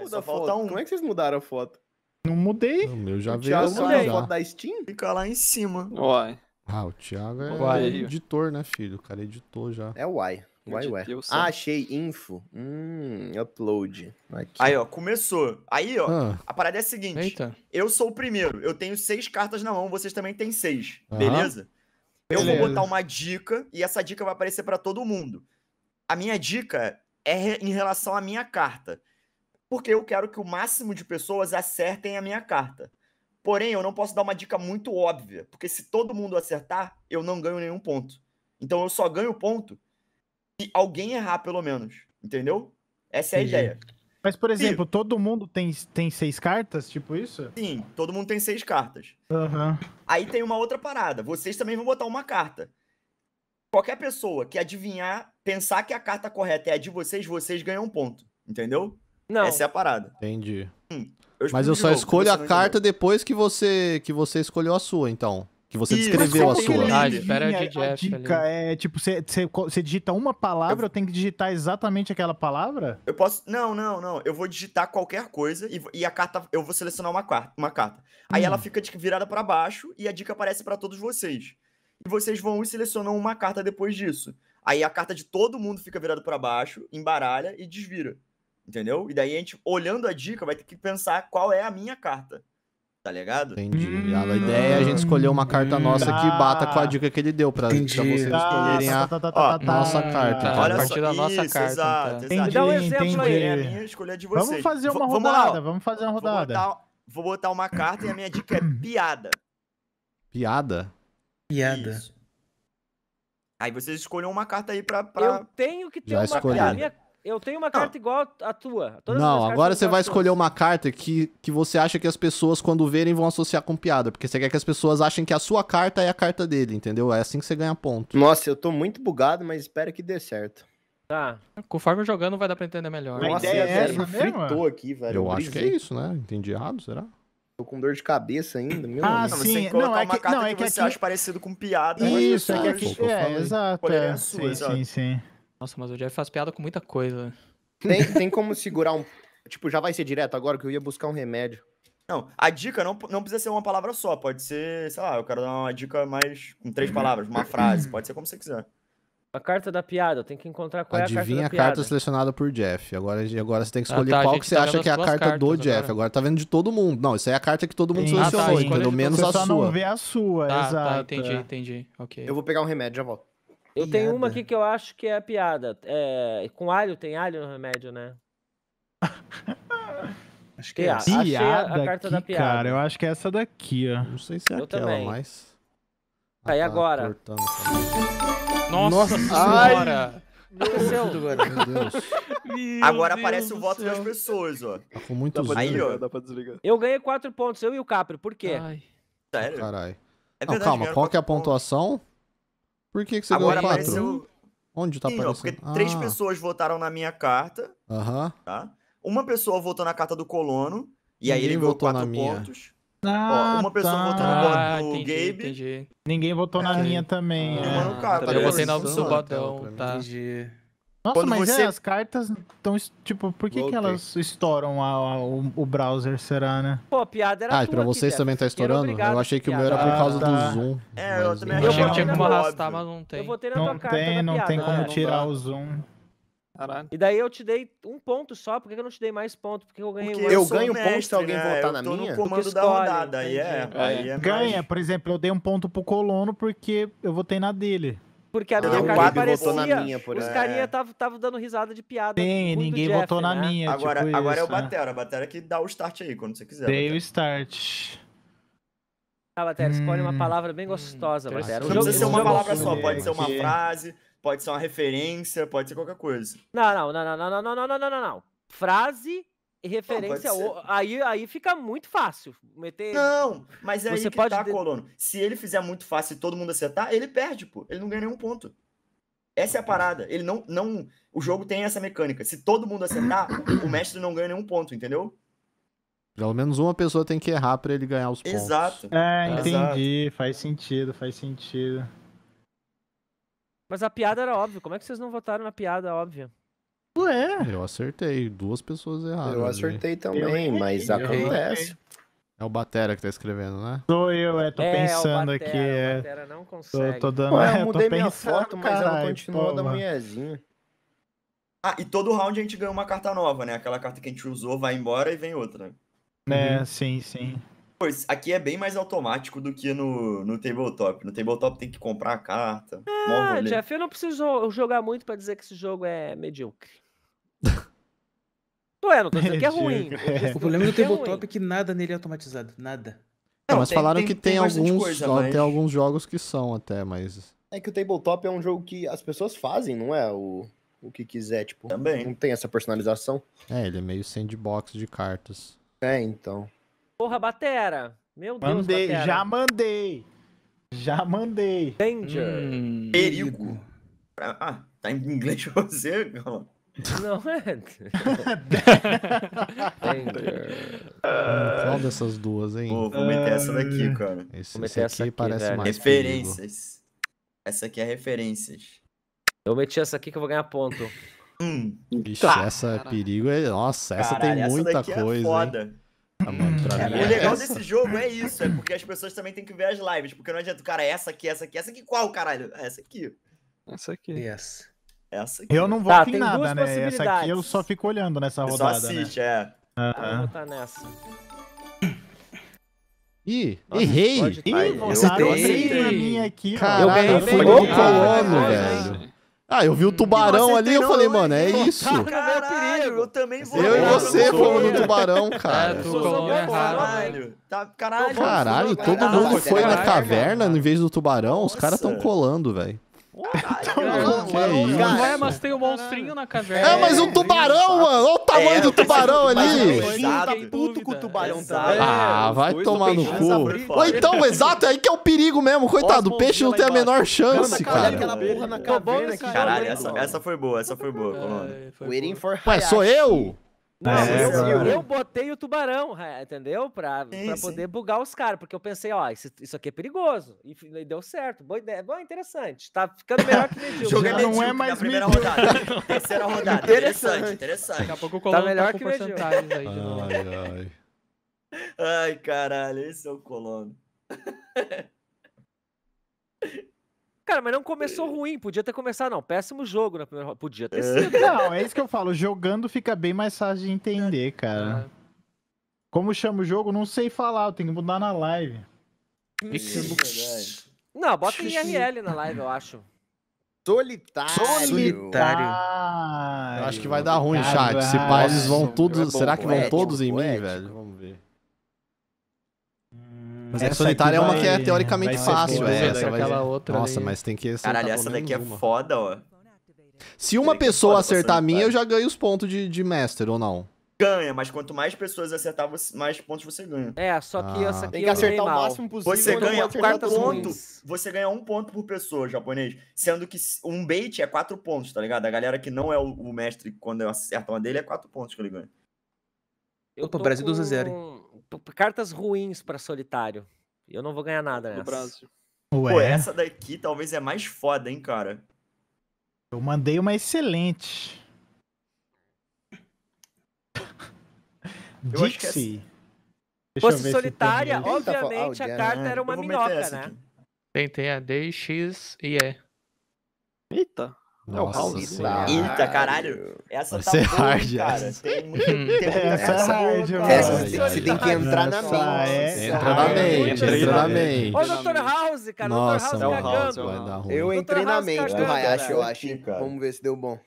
muda a foto. Um... Como é que vocês mudaram a foto? Não mudei. O meu já vi a foto da Steam? Fica lá em cima. Uai. Ah, o Thiago é uai. editor, né, filho? O cara é editor já. É uai. Uai, uai. Ah, achei info. Hum, upload. Aqui. Aí, ó, começou. Aí, ó, ah. a parada é a seguinte. Eita. Eu sou o primeiro. Eu tenho seis cartas na mão, vocês também têm seis. Ah. Beleza? Eu beleza. vou botar uma dica e essa dica vai aparecer para todo mundo. A minha dica é em relação à minha carta porque eu quero que o máximo de pessoas acertem a minha carta. Porém, eu não posso dar uma dica muito óbvia, porque se todo mundo acertar, eu não ganho nenhum ponto. Então eu só ganho ponto se alguém errar, pelo menos. Entendeu? Essa é a Sim. ideia. Mas, por exemplo, todo mundo tem, tem seis cartas, tipo isso? Sim, todo mundo tem seis cartas. Uhum. Aí tem uma outra parada. Vocês também vão botar uma carta. Qualquer pessoa que adivinhar, pensar que a carta correta é a de vocês, vocês ganham um ponto. Entendeu? Não. Essa é a parada. Entendi. Hum, eu Mas eu só escolho a carta depois que você que você escolheu a sua, então. Que você Isso. descreveu a sua. Ah, espera a, de a dica ali. é, tipo, você digita uma palavra, eu... eu... tenho que digitar exatamente aquela palavra? Eu posso... Não, não, não. Eu vou digitar qualquer coisa e, e a carta... Eu vou selecionar uma, carta, uma carta. Aí ela hum. fica tipo, virada para baixo e a dica aparece para todos vocês. E vocês vão e selecionam uma carta depois disso. Aí a carta de todo mundo fica virada para baixo, embaralha e desvira. Entendeu? E daí a gente, olhando a dica, vai ter que pensar qual é a minha carta. Tá ligado? Entendi. Hum, a ideia é a gente escolher uma carta hum. nossa tá. que bata com a ah. dica que ele deu pra, pra vocês tá, escolherem a tá, tá, nossa carta. Então. a partir da nossa carta. Exato, então. exato. Dá um exemplo entendi. aí. É a minha escolha de vocês. Vamos fazer uma rodada. Vamos, lá, vamos fazer uma rodada. Vou botar, vou botar, uma carta e a minha dica é piada. Piada? Piada. Isso. Aí vocês escolham uma carta aí pra. pra... Eu tenho que ter Já uma escolhi. piada. Eu tenho uma carta ah. igual a tua. Todas não, agora você vai escolher uma carta que, que você acha que as pessoas, quando verem, vão associar com piada. Porque você quer que as pessoas achem que a sua carta é a carta dele, entendeu? É assim que você ganha ponto. Nossa, eu tô muito bugado, mas espero que dê certo. Tá. Conforme jogando, vai dar pra entender melhor. Nossa, a ideia é essa, fritou aqui, velho. Eu, eu acho que é isso, né? Entendi errado, será? Tô com dor de cabeça ainda. Meu ah, Deus. sim. Você não, é que, não, é que, que você aqui... acha parecido com piada. Né? Isso, é que aqui... É, é, exato. É, é sim, sim, sim. Nossa, mas o Jeff faz piada com muita coisa. Tem, tem como segurar um. Tipo, já vai ser direto agora que eu ia buscar um remédio. Não, a dica não, não precisa ser uma palavra só, pode ser, sei lá, eu quero dar uma dica mais com três uhum. palavras, uma frase, pode ser como você quiser. A carta da piada, tem que encontrar qual Adivinha é a carta da a carta selecionada por Jeff. Agora, agora você tem que ah, escolher ah, tá, qual que você tá acha que é a carta do Jeff. Agora. tá vendo de todo mundo. Não, isso é a carta que todo mundo selecionou, ah, tá, pelo menos você a só sua. Não vê a sua, tá, tá exato. Tá, entendi, entendi. Ok. Eu vou pegar um remédio, já volto. Eu piada. tenho uma aqui que eu acho que é a piada. É, com alho, tem alho no remédio, né? acho que é essa. a, a carta aqui, da piada. Cara, eu acho que é essa daqui, ó. Não sei se é eu aquela, também. mas. Tá, ah, Aí tá agora. Nossa, Nossa senhora! Deus. Agora Deus aparece o voto céu. das pessoas, ó. Tá com muito dá aí, ó. Dá pra desligar. Eu ganhei 4 pontos, eu e o Capri, por quê? Ai. Sério? Caralho. É não, calma, qual que é a pontuação? Por que, que você Agora ganhou 4? Onde tá Sim, aparecendo? Porque ah. três pessoas votaram na minha carta. Aham. Uh -huh. Tá? Uma pessoa votou na carta do colono. E Ninguém aí ele ganhou quatro pontos. Ah, Ó, uma pessoa tá. votou no bot ah, do entendi, Gabe. Entendi. Ninguém votou é. na minha também. É. Mano, ah, cara, tá eu né? votei no Subotão, ah, tá, tá? Entendi. Nossa, Quando mas é, você... é, as cartas estão, tipo, por que, que elas estouram a, a, o, o, browser, será, né? Pô, a piada era Ah, pra vocês também tá estourando? eu achei que piada. o meu era por causa ah, tá. do zoom. É, eu também achei que tinha como arrastar, mas não tem. Eu ter na não tua tem, carta Não piada, tem como é, tirar o zoom. Caralho. E daí eu te dei um ponto só, por que eu não te dei mais ponto? Porque eu ganhei Porque um Eu ganho mestre, ponto se alguém né? votar na minha? Eu tô no comando da rodada, aí é. é Ganha, por exemplo, eu dei um ponto pro Colono porque eu votei na dele. Porque a não, minha cara parecia... Na minha, por... Os é. tava estavam dando risada de piada. Tem, ninguém Jeff, né? na minha. Agora, tipo agora isso, é o Batera. A Batera que dá o start aí, quando você quiser. Dei o start. Ah, Batera, escolhe hum, uma palavra bem gostosa, hum, Batera. Não precisa ser uma palavra só, pode ser uma frase, pode ser uma referência, pode ser qualquer coisa. Não, não, não, não, não, não, não, não, não, não, não. Frase referência não, ao... aí aí fica muito fácil meter não mas é aí Você que pode tá, de... Colono. se ele fizer muito fácil e todo mundo acertar ele perde pô ele não ganha nenhum ponto essa é a parada ele não não o jogo tem essa mecânica se todo mundo acertar o mestre não ganha nenhum ponto entendeu pelo menos uma pessoa tem que errar para ele ganhar os pontos exato é, é. entendi exato. faz sentido faz sentido mas a piada era óbvia como é que vocês não votaram na piada óbvia Ué. Tipo, eu acertei, duas pessoas erradas. Eu acertei também, eu mas acontece. É o Batera que tá escrevendo, né? Sou eu, é, tô é, pensando é Batera, aqui. É... Batera não consegue. Tô, tô dando... Ué, é, eu é, minha pensando, foto, mas carai, ela continuou da mulherzinha. Ah, e todo round a gente ganha uma carta nova, né? Aquela carta que a gente usou vai embora e vem outra. Né, uhum. sim, sim. Pois, aqui é bem mais automático do que no, no tabletop. No tabletop tem que comprar a carta. Ah, Jeff, eu não preciso jogar muito para dizer que esse jogo é medíocre. Não é, não tô dizendo que é ruim. O problema do é é Tabletop é que nada nele é automatizado, nada. Não, mas falaram que tem, alguns, tem alguns jogos que são até, mas... É que o Tabletop é um jogo que as pessoas fazem, não é o, o que quiser, tipo... Também. Não tem essa personalização. É, ele é meio sandbox de cartas. É, então. Porra, Batera! Meu Deus, mandei, Já mandei! Já mandei! Danger! Hum, perigo! Ah, ah tá em inglês você, calma. Não é. Qual dessas duas, hein? Pô, vou meter essa daqui, ah. cara. Esse, vou meter essa aqui, parece mais. Referências. Perigo. Essa aqui é referências. Eu meti essa aqui que eu vou ganhar ponto. Hum, Bicho, tá. essa Caraca. É perigo é. Nossa, essa Caralho, tem muita essa é coisa. É foda. Ah, mano, é, o é legal essa. desse jogo é isso, é porque as pessoas também têm que ver as lives, porque não adianta, cara, essa aqui, essa aqui, essa aqui, qual, caralho? Essa aqui. Essa aqui. Essa. Essa aqui. Eu não vou tá, em nada, né? Essa aqui eu só fico olhando nessa rodada. Só né? assiste, né? é. Uh -huh. Eu vou botar nessa. Ih, Nossa, errei! Ih, eu tá acertei na minha aqui. Caraca, eu ganhei no colono, velho. Ah, eu vi o tubarão ali, eu falei, mano, é isso. Caralho, eu também vou. Eu e você fomos no tubarão, é, cara. É, tu tá, caralho. Caralho, todo mundo foi na caverna em vez do tubarão. Os caras tão colando, velho. Então, que é isso? é, mas tem um monstrinho na caverna. É, mas um tubarão, mano. Olha o tamanho é, do tubarão ali. Tá puto com o é tubarão Ah, vai tomar no cu. Ou então, então exato, é aí que é o perigo mesmo. Coitado, o peixe não tem a menor chance, cara. Caralho, essa, essa foi boa, essa foi boa. Waiting é, for Ué, sou eu? Não, é, eu, eu, botei o tubarão, é, entendeu? Pra, sim, pra poder sim. bugar os caras, porque eu pensei, ó, isso, isso aqui é perigoso. E, e deu certo. Boa ideia. É, bom, interessante. Tá ficando melhor que medíocre. Jogar não, não é mais primeira rodada. Terceira rodada. Interessante, interessante. Daqui a pouco o tá Colombo tá, melhor tá que porcentagens aí de novo. Ai, ai. ai, caralho, esse é o Colombo. Cara, mas não começou é. ruim, podia ter começado, não. Péssimo jogo na primeira rodada. Podia ter é. sido. Não, é isso que eu falo. Jogando fica bem mais fácil de entender, é. cara. É. Como chama o jogo? Não sei falar, eu tenho que mudar na live. não, bota em IRL na live, eu acho. Solitário. Solitário. Eu acho que vai dar ruim, chat. Se pá, eles vão todos. É bom, será que vão todos em mim, velho? Mas é essa a solitária é uma que é teoricamente fácil. É essa, vai... Nossa, ali. mas tem que acertar. Caralho, essa daqui é foda, ó. Se uma é pessoa acertar a minha, eu já ganho os pontos de, de Master, ou não? Ganha, mas quanto mais pessoas acertar, mais pontos você ganha. É, só que ah. essa aqui Tem que acertar o mal. máximo possível. Você ganha quatro pontos. Você ganha um ponto por pessoa, japonês. Sendo que um bait é quatro pontos, tá ligado? A galera que não é o, o mestre, quando acerta uma dele, é quatro pontos que ele ganha. Eu Opa, Brasil com... 2 a 0 cartas ruins para solitário. Eu não vou ganhar nada nessa. Braço. Ué. Pô, essa daqui talvez é mais foda, hein, cara. Eu mandei uma excelente. Dixie. Eu acho que solitária, obviamente a tá carta era uma minhoca, né? Aqui. Tem, tem a D, X e E. Eita. Nossa, é o House. Senhora. Eita, caralho. Essa Vai tá ser boa, hard, cara. Essa. Tem muita, tem essa, é hard, mano. você, tem que entrar na mente. É. Entra na mente, entra na mente. Olha o Dr. House, cara. Nossa, Dr. É House, House cagando. Vai dar ruim. Eu entrei na mente do Hayashi, eu acho. Vamos ver se deu bom.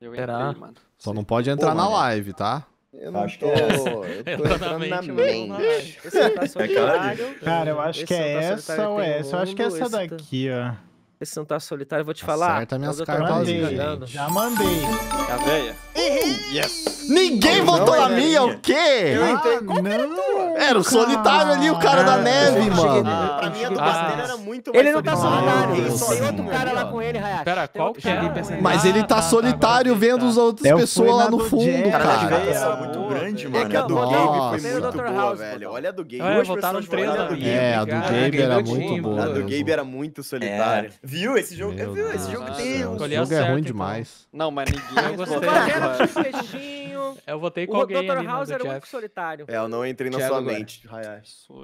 Eu entrei, mano. Só não pode entrar na live, tá? Eu não acho tô, que é Eu tô entrando na mente. Tá é, cara, eu acho que é tá essa ou essa. Eu acho que é essa tá- daqui, ó esse não tá solitário, eu vou te tá falar. Acerta minhas cartas. Já mandei. É a velha. Errei! Yes! Ninguém eu votou na minha, o quê? Eu ah, entrei. Ah, Qual era Era o solitário ali, o cara ah, da neve, mano. Cheguei, ah, pra mim, a do brasileiro era muito mais Ele não tá solitário. Ele só tem outro cara lá com ele, Hayashi. Pera, qual que é? Mas ele tá, ah, tá solitário vendo as tá. outras pessoas lá no fundo, cara. A Cara, muito grande, é mano. É que a do Gabe foi muito boa, velho. Olha a do Gabe. Olha, votaram do Gabe. É, é a do Gabe era muito boa. A do Gabe era muito solitária viu? Esse jogo, Meu viu? Esse jogo tem um... Esse jogo é ruim então. demais. Não, mas ninguém... Eu gostei. Eu votei com o alguém Dr. House era o único solitário. É, eu não entrei na sua mente.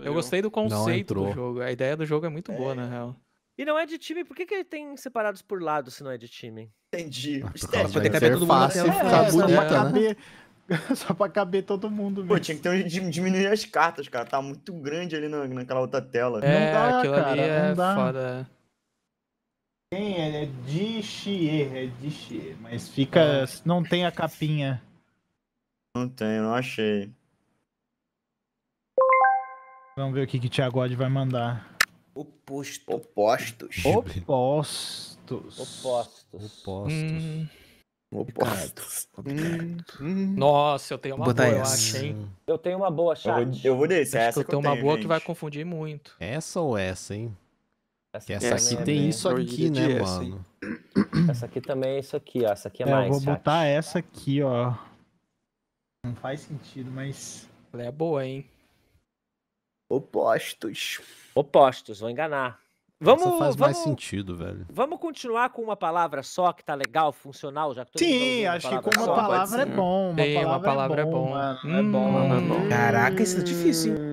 Eu gostei do conceito do jogo. A ideia do jogo é muito boa, na é. real. E não é de time, por que, que tem separados por lado se não é de time? Entendi. Ah, tem que caber todo mundo é fácil, É, só, pra né? caber, só pra caber todo mundo. Mesmo. Pô, tinha que ter um, diminuir as cartas, cara. Tá muito grande ali na, naquela outra tela. É, não dá, aquilo cara, ali é dá. foda. Tem, é, é de Xie, é de Xie, mas fica. Ah. Não tem a capinha. Não tem, não achei. Vamos ver o que, que Thiago God vai mandar. Opostos. Opostos. Opostos. Opostos. Hum. Opostos. Hum. Nossa, eu tenho uma boa, essa. eu acho, hein? Eu tenho uma boa, chat. Eu vou, eu vou acho essa que eu tenho uma boa gente. que vai confundir muito. Essa ou essa, hein? Essa, essa aqui, é tem isso aqui, né, mano? Assim. Essa aqui também é isso aqui, ó. Essa aqui é, é mais. Eu vou chat. botar essa aqui, ó. Não faz sentido, mas. Ela é boa, hein? Opostos. Opostos, vou enganar. Vamos, Essa faz vamos, mais sentido, velho. Vamos continuar com uma palavra só que tá legal, funcional, já que Sim, acho que com uma só, palavra é bom. Uma, Sim, palavra uma palavra é, é, é hum. bom. É bom, mano. Hum, é bom, mano. Caraca, isso é difícil, hein?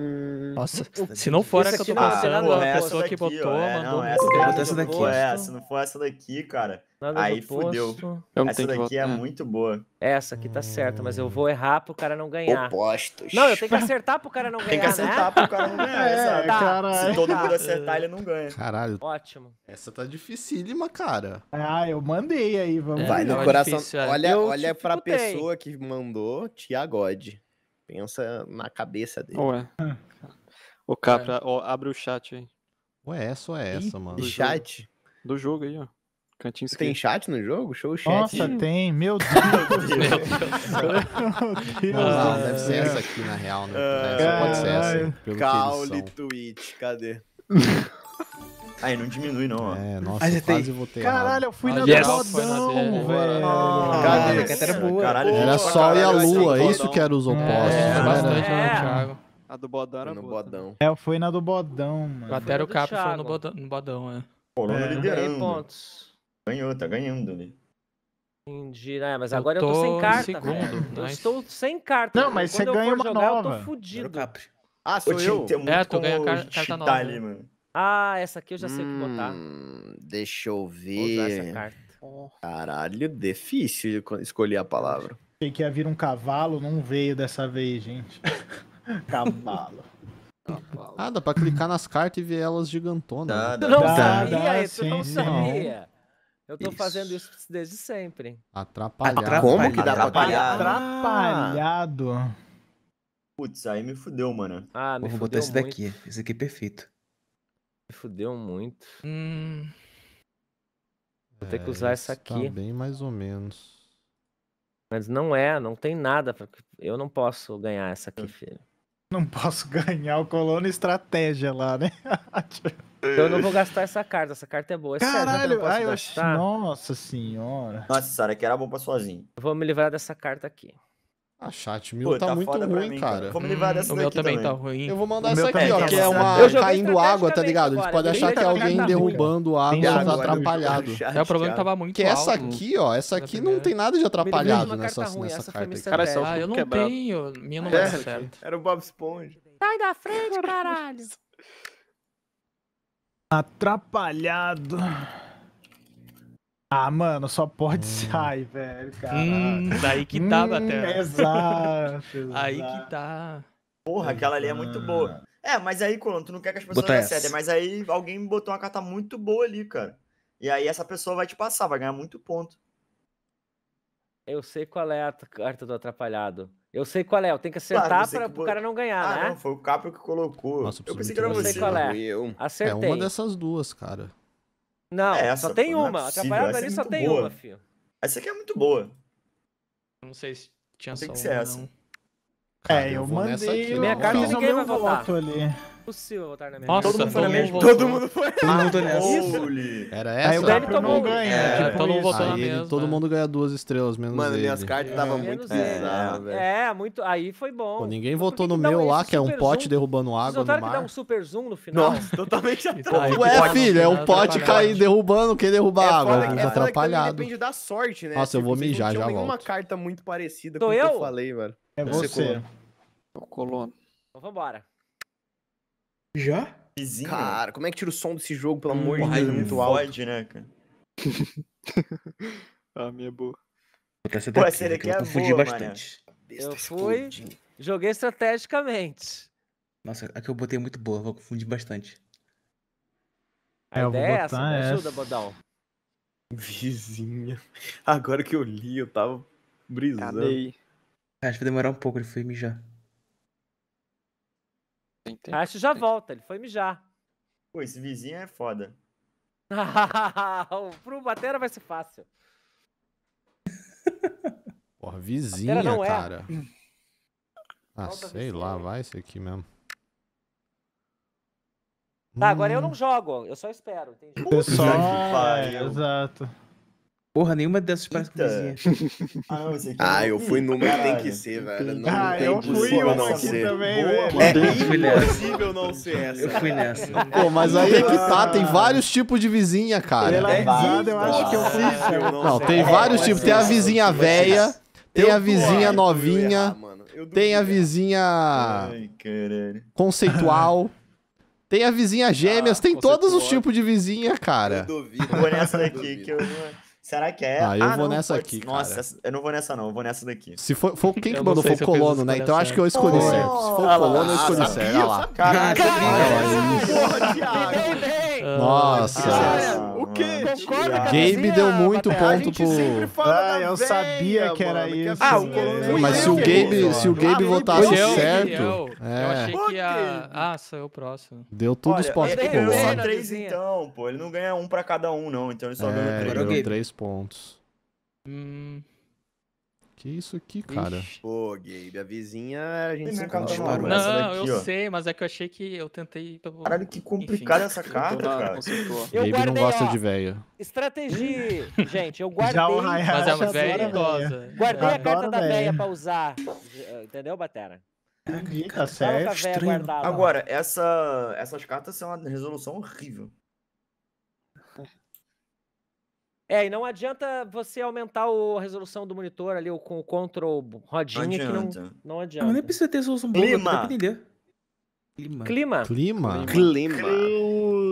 Nossa, se não for essa que eu tô pensando, a é pessoa daqui, que botou, é, mandou. Não, essa daqui, é, se não for essa daqui, cara, Nada aí fodeu Essa daqui é, é muito boa. Essa aqui tá certa, mas eu vou errar pro cara não ganhar. Opostos. Não, eu tenho que acertar pro cara não ganhar, Tem que né? acertar né? pro cara não ganhar, é, sabe? Tá. Cara, se todo mundo tá. acertar, ele não ganha. Caralho. Ótimo. Essa tá dificílima, cara. Ah, eu mandei aí, vamos. Vai no tá coração. Olha, olha pra pessoa que mandou, Tia God. Pensa na cabeça dele. Ué. Ô, Capra, é. ó, abre o chat aí. Ué, é essa ou essa, Ih, mano? Do chat? Jogo. Do jogo aí, ó. Cantinho esquerdo. Tem chat no jogo? Show o chat. Nossa, Sim. tem. Meu Deus. Meu Deus. Não, deve ser essa aqui, na real, né? É, ah, Só pode ser essa. Hein, pelo Caule Twitch, cadê? Aí não diminui, não, ó. É, nossa, quase tem... votei. Caralho, eu fui ah, na yes. Zodão, velho. Ah, Cadê? Que era boa. Caralho, era sol e a lua, é isso que era os opostos. Né? Né, é, era bastante, é. né, Thiago? A do Bodão era no boa. Bodão. É, foi na do Bodão, mano. Bateram o capo foi no Bodão, no Bodão é. Corona é. liderando. pontos. Ganhou, tá ganhando ali. Entendi, né? Mas eu agora eu tô sem carta. Segundo, né? Eu estou sem carta. Não, mas você ganha uma jogar, nova. Eu tô fudido. Capri. Ah, sou eu? eu? É, tu ganha carta, carta nova. Ali, mano. Ah, essa aqui eu já sei o hum, que botar. Hum, deixa eu ver. Vou usar essa carta. Caralho, difícil escolher a palavra. Achei que ia vir um cavalo, não veio dessa vez, gente. Cavalo. Ah, dá pra clicar nas cartas e ver elas gigantonas. tu né? não sabia, isso tu não sabia. Eu tô isso. fazendo isso desde sempre. Atrapalhado. como que dá atrapalhado? Atrapalhado. Putz, aí me fudeu, mano. Ah, me fudeu Vou botar esse muito. daqui. Esse aqui é perfeito. Me fudeu muito. Hum... Vou ter que é, usar essa tá aqui. Tá bem mais ou menos. Mas não é, não tem nada. Pra... Eu não posso ganhar essa aqui, hum. filho. Não posso ganhar o colono é estratégia lá, né? eu não vou gastar essa carta, essa carta é boa. É Caralho, sério, ai, eu... nossa senhora. Nossa, senhora, que era bom pra sozinho. Eu vou me livrar dessa carta aqui. Ah, chat, meu Pô, tá, tá muito ruim, mim, então. cara. Vamos levar daqui hum, O meu também, também, tá ruim. Eu vou mandar essa aqui, ó, que tá é uma caindo água, tá ligado? Agora. A gente pode achar que é alguém derrubando água, água tá atrapalhado. Tá é, o problema é que tava muito Que essa aqui, ó, essa aqui não é. tem nada de atrapalhado nessa, nessa carta. Cara, só é ah, eu não tenho, minha não vai certo. Era o Bob Esponja. Sai da frente, caralho. Atrapalhado. Ah, mano, só pode hum. sair, velho, cara. Hum, daí que tá, hum, até. Exato, exato. Aí que tá. Porra, aquela ali é muito boa. É, mas aí, Colombo, tu não quer que as pessoas Bota acedem, mas aí alguém botou uma carta muito boa ali, cara. E aí essa pessoa vai te passar, vai ganhar muito ponto. Eu sei qual é a carta do atrapalhado. Eu sei qual é, eu tenho que acertar claro, pra, que... cara não ganhar, ah, né? Não, foi o Capo que colocou. Nossa, eu pensei que era você. É. Eu sei qual é. Eu. Acertei. É uma dessas duas, cara. Não, é essa, só tem pô, é uma. É Atrapalhada ali só tem boa. uma, filho. Essa aqui é muito boa. Não sei se tinha tem só que uma, ser essa. É, Cara, é, eu, eu mandei. Né? minha carta ninguém vai votar. Ali. Impossível votar na mesma. Nossa, todo mundo foi na mesma. Todo mundo foi. Todo mundo nessa. Era essa? Aí o Dani tomou ganha. É, tipo todo mundo votou na mesma. Todo mundo ganha duas estrelas, menos Mano, ele. minhas cartas estavam é, muito pesadas, velho. É, muito. Aí foi bom. Pô, ninguém votou no meu lá, que é um pote derrubando água no mar. que dá um super zoom no final. Nossa, totalmente atrapalhado. Ué, filho, é um pote cair derrubando, quem derrubar é água? É atrapalhado. Depende da sorte, né? Nossa, eu tipo, vou mijar já, volto. uma carta muito parecida com o que eu falei, velho. É você. Colono. Então vambora. Já? Vizinho. Cara, como é que tira o som desse jogo, pelo hum, amor de Deus? É muito alto. né, cara? ah, minha é boa. Vou tá essa daqui, Pô, essa daqui é eu confundi bastante. Eu fui, joguei estrategicamente. Nossa, aqui eu botei é muito boa, vou confundir bastante. A é, ideia é essa, me ajuda, Bodão. Vizinha. Agora que eu li, eu tava brisando. Acho que vai demorar um pouco, ele foi mijar. Acho Acho já volta, ele foi mijar. Pô, esse vizinho é foda. Pro Batera vai ser fácil. Porra, vizinha, é. cara. É. Ah, sei lá, vai esse aqui mesmo. Tá, hum. agora eu hum. não jogo, eu só espero, entendi. Pessoal, é, exato. Porra, nenhuma dessas parece com vizinha. Ah, não, ah eu fui numa Caralho. tem que ser, velho. Não, ah, não tem eu fui uma. não ser. Também, Boa, é impossível não ser essa. Eu fui nessa. Pô, mas aí é que tá, tem ah. vários tipos de vizinha, cara. Ela é, é eu acho que eu fui. não, não tem é, vários é, tipos. Tem a vizinha velha, tem a vizinha novinha, tem a vizinha Ai, conceitual. Tem a vizinha gêmeas, ah, tem todos os tipos de vizinha, cara. Eu duvido. vou nessa daqui que eu não... Será que é? Ah, eu ah, vou não, nessa pode... aqui. Nossa, cara. Essa... eu não vou nessa, não. Eu vou nessa daqui. Se for, for quem que mandou, foi o Colono, né? Então eu acho que eu escolhi oh, certo. Se for o Colono, eu escolhi ah, certo. Olha lá. Caralho, Caralho. Porra, Thiago. Nossa. Ah, o quê? Concorda com Gabe deu muito batalha. ponto pro. Ah, eu sabia mano, que era isso. Ah, o, é. Mas se o Gabe, se o Gabe ah, votasse eu, certo. Eu, é. eu achei que ia. Ah, saiu o próximo. Deu todos Olha, os pontos é, pro Ele é, ganha é, três, então, pô. Ele não ganha um pra cada um, não. Então ele só é, ganha três. Ele deu três pontos. Hum. Que isso aqui, cara? Pô, Gabe, a vizinha a gente né, se não, Não, não daqui, eu ó. sei, mas é que eu achei que eu tentei. Caralho, que complicada essa carta, cara. Eu Gabe guardei, não gosta ó, de velha. Estratégia, gente, eu guardei. Já o mas é uma velha Guardei a carta da velha pra usar. Entendeu, Batera? Caraca, Eita, é cara, Agora, essa, essas cartas são uma resolução horrível. É, e não adianta você aumentar o, a resolução do monitor ali com o control rodinha não que não, não adianta. Não, ah, nem precisa ter resolução boa, Clima. entender. Clima. Clima. Clima. Clima.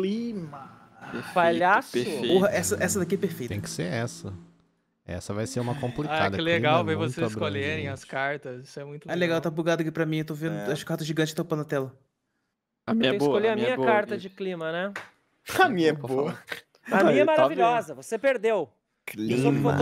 Clima. Perfeito, Palhaço. Perfeito. Porra, essa, essa daqui é perfeita. Tem que ser essa. Essa vai ser uma ah, complicada. Ah, que legal é ver é vocês escolherem as cartas. Isso é muito ah, legal. É legal, tá bugado aqui pra mim. Eu tô vendo é. as cartas gigantes topando a tela. A minha é boa, escolher a minha, a é minha é carta boa, de clima, né? A minha é boa. A minha é tá maravilhosa, você perdeu. Clima.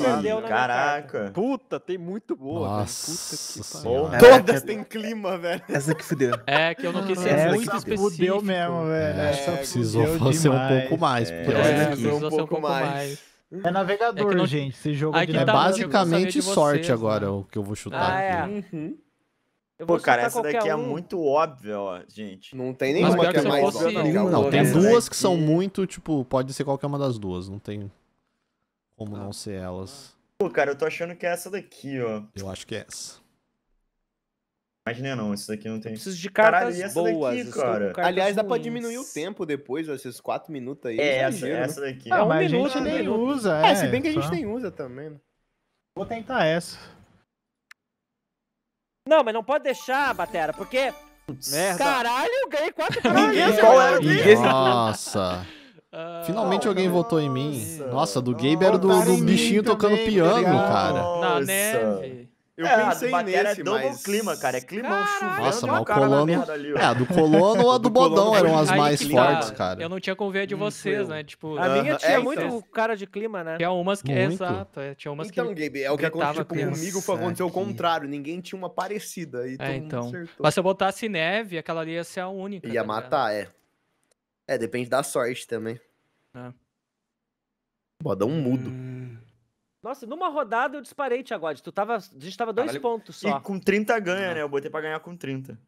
Perdeu Caraca. Puta, tem muito boa. Nossa. Puta Todas tem clima, velho. Essa que fudeu. É, que eu não quis ser é, muito específico. Fudeu mesmo, velho. É, Essa precisou fazer um pouco mais. É, precisou um, um pouco mais. É navegador, é não... gente. Esse jogo é tá basicamente sorte vocês, né? agora né? o que eu vou chutar ah, é. aqui. É. Uhum. Eu Pô, cara, essa daqui é um. é muito óbvia, ó, gente. Não tem nenhuma que é mais fosse... óbvia. Não, não tem duas né? que são muito, tipo, pode ser qualquer uma das duas. Não tem como ah. não ser elas. Pô, cara, eu tô achando que é essa daqui, ó. Eu acho que é essa. Imagina não, isso daqui não tem. Eu preciso de cartas Caralho, boas, daqui, cara. Cartas Aliás, dá pra diminuir o tempo depois, esses quatro minutos aí. É, é essa, essa né? daqui. Ah, ah mas um a gente nem usa. É, é, se bem que a gente só... nem usa também. Né? Vou tentar essa. Não, mas não pode deixar, Batera, porque. Merda. Caralho, eu ganhei quatro. Ninguém qual era o Gabe? Nossa. Ah, Finalmente alguém votou em mim. Nossa, do Gabe era do, do bichinho tocando também, piano, cara. Na neve. Eu é, pensei a do é nesse, é double clima, cara. É clima chovendo. Nossa, mas o Colono... Ali, é, a do Colono ou a do, do Bodão eram as mais fortes, cara. Eu não tinha como ver a de hum, vocês, hum, né? Tipo... A minha tinha é, muito então. cara de clima, né? Tinha umas que... Muito. Exato, é, tinha umas então, que... Então, Gabe, é o que aconteceu tipo, comigo, foi aconteceu o contrário. Ninguém tinha uma parecida. E é, então. Acertou. Mas se eu botasse neve, aquela ali ia ser a única. Ia tá matar, é. É, depende da sorte também. É. Bodão mudo. Hum... Nossa, numa rodada eu disparei, agora. Tu tava, a gente tava dois Caralho. pontos só. E com 30 ganha, né? Eu botei pra ganhar com 30.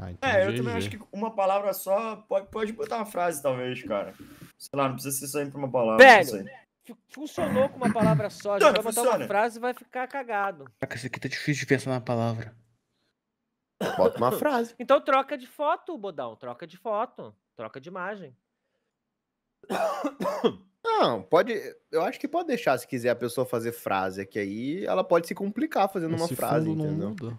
Ah, então é, eu também acho que uma palavra só pode, pode botar uma frase, talvez, cara. Sei lá, não precisa ser sempre uma palavra. Velho, funcionou com uma palavra só. Então, vai botar uma frase e vai ficar cagado. Caraca, isso aqui tá difícil de pensar na palavra. Bota uma frase. Então troca de foto, Bodão. Troca de foto. Troca de imagem. Não, pode. Eu acho que pode deixar se quiser a pessoa fazer frase, que aí ela pode se complicar fazendo Esse uma frase, entendeu? Muda.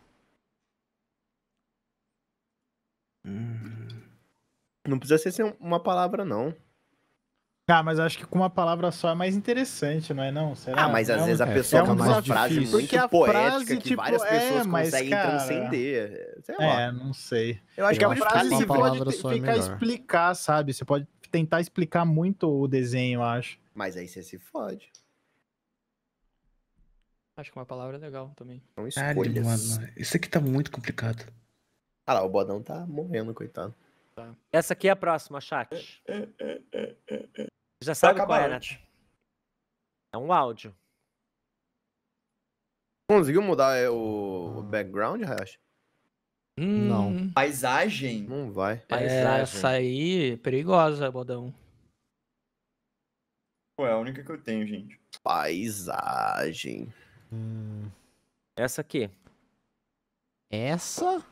Não precisa ser uma palavra, não. Ah, mas acho que com uma palavra só é mais interessante, não é não? Será? Ah, mas às é vezes a é, pessoa é, com é uma frase difícil. muito a poética frase, que tipo, várias é, pessoas conseguem cara, transcender. Sei lá. É, não sei. Eu acho eu que a frase você pode ficar explicar, sabe? Você pode tentar explicar muito o desenho, eu acho. Mas aí você se fode. Acho que uma palavra é legal também. Não escolhas. mano, isso aqui tá muito complicado. Ah lá, o bodão tá morrendo, coitado. Tá. Essa aqui é a próxima, chat. É, é, já sabe qual é, Nath? Né? É um áudio. Conseguiu mudar o background, Hayashi? Hum, não. Paisagem? Não vai. É, Paisagem. Essa aí é perigosa, Bodão. Pô, é a única que eu tenho, gente. Paisagem. Hum. Essa aqui. Essa?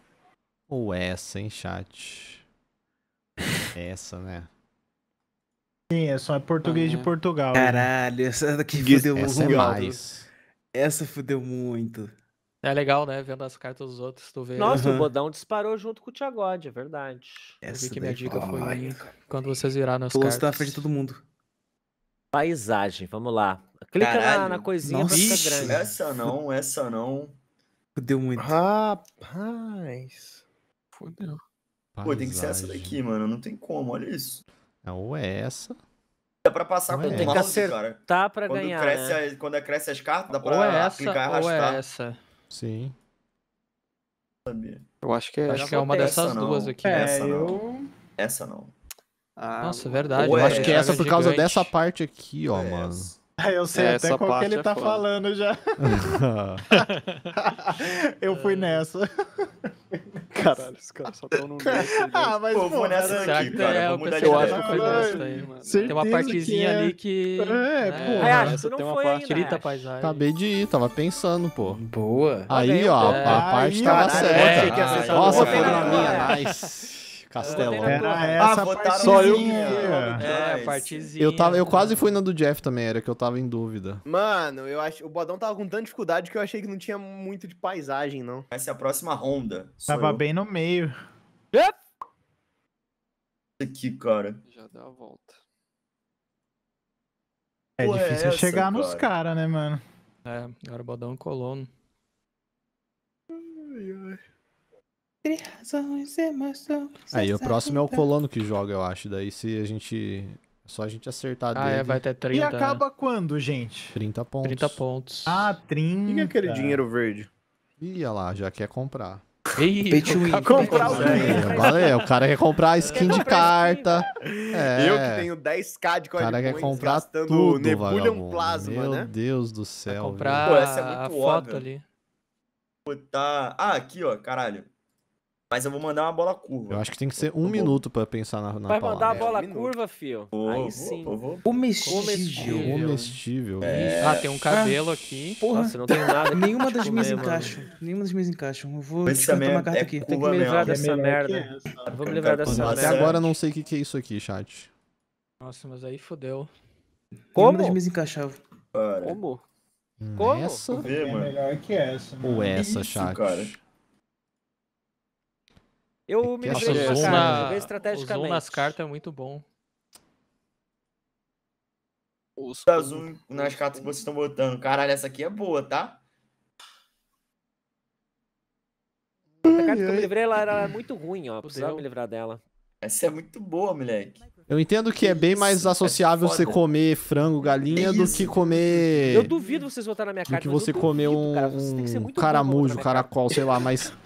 Ou essa, hein, chat? essa, né? Sim, é só português ah, de é. Portugal. Caralho, né? essa daqui fudeu essa muito. É mais. Essa fudeu muito. É legal, né? Vendo as cartas dos outros, tu vê. Nossa, uhum. o Bodão disparou junto com o Tiagode, é verdade. Essa eu vi que minha dica foi aí, quando vocês viraram as cartas. Tá na frente de todo mundo. Paisagem, vamos lá. Clica na, na coisinha Nossa. pra ficar grande. Essa não, essa não. Fudeu muito. Rapaz. Fudeu. Paisagem. Pô, tem que ser essa daqui, mano. Não tem como, olha isso. É, ou é essa. Dá pra passar ou com é. o mouse, cara. Tá pra quando ganhar. Cresce, né? Quando é cresce as cartas, dá pra ou é essa, clicar e arrastar. Ou é essa. Sim. Eu acho que é, acho que é uma dessas duas aqui. É, é, essa eu... não. Essa não. Ah, Nossa, verdade. eu acho que é essa por causa gigante. dessa parte aqui, ó, é mano. Essa. Ah, eu sei é, Essa até qual que ele é tá falando já. eu fui é. nessa. Caralho, os caras só estão no Ah, mas pô, pô nessa daqui, cara. É, eu, eu acho que foi nessa tá aí, mano. Certeza tem uma partezinha que é. ali que... É, pô. Hayashi, tu não tem uma foi parte... ainda, Hayashi. Tá Acabei de ir, tava pensando, pô. Boa. Aí, ó, a parte tava certa. Nossa, foi na minha, nice. Castelo. Era né? ah, é essa ah, partezinha. Só eu É, é partezinha. Eu, tava, eu quase fui na do Jeff também, era que eu tava em dúvida. Mano, eu acho, o Bodão tava com tanta dificuldade que eu achei que não tinha muito de paisagem, não. Essa é a próxima ronda. Tava eu. bem no meio. Aqui, cara. Já dá a volta. É Pô, é difícil é essa, chegar cara. nos caras, né, mano? É, agora o Bodão colou. Né? Ai, ai. Aí o próximo é o Colono que joga, eu acho. Daí se a gente. Só a gente acertar ah, é, dele. É, vai ter 30. E né? acaba quando, gente? 30 pontos. 30 pontos. Ah, 30. E aquele dinheiro verde? Ih, olha lá, já quer comprar. Ih, comprar o é, é, o cara quer comprar a skin de carta. É, eu que tenho 10k de O cara quer comprar tudo, Nebulion Plasma, Meu né? Deus do céu. comprar Pô, essa é muito a foto óbvio. ali. Botar... Ah, aqui, ó, caralho. Mas eu vou mandar uma bola curva. Eu acho que tem que ser um minuto pra pensar na, na Vai palavra. mandar a bola é, curva, fio. Oh, Aí sim. Comestível. Comestível. É... Ah, tem um cabelo ah, aqui. Porra. Nossa, não tem nada. Nenhuma das minhas encaixam. Nenhuma das minhas encaixam. Eu vou descartar uma é carta é aqui. Tem que me livrar dessa é merda. É vou me livrar dessa merda. Até agora eu não sei o que é isso aqui, chat. Nossa, mas aí fodeu. Como? Nenhuma das minhas encaixava. Como? Hum, Como? Essa? É melhor que essa. Ou essa, chat. Eu me livrei de uma carta, joguei estrategicamente. O nas cartas é muito bom. O azul nas cartas que vocês estão botando. Caralho, essa aqui é boa, tá? A carta que eu me livrei ela era muito ruim, ó. Precisava me livrar dela. Essa é muito boa, moleque. Eu entendo que é bem mais é associável é você comer frango, galinha, do que comer. Eu duvido vocês votarem na minha carta. Do que você duvido, comer um, cara. um caramujo, caracol, sei lá, mas.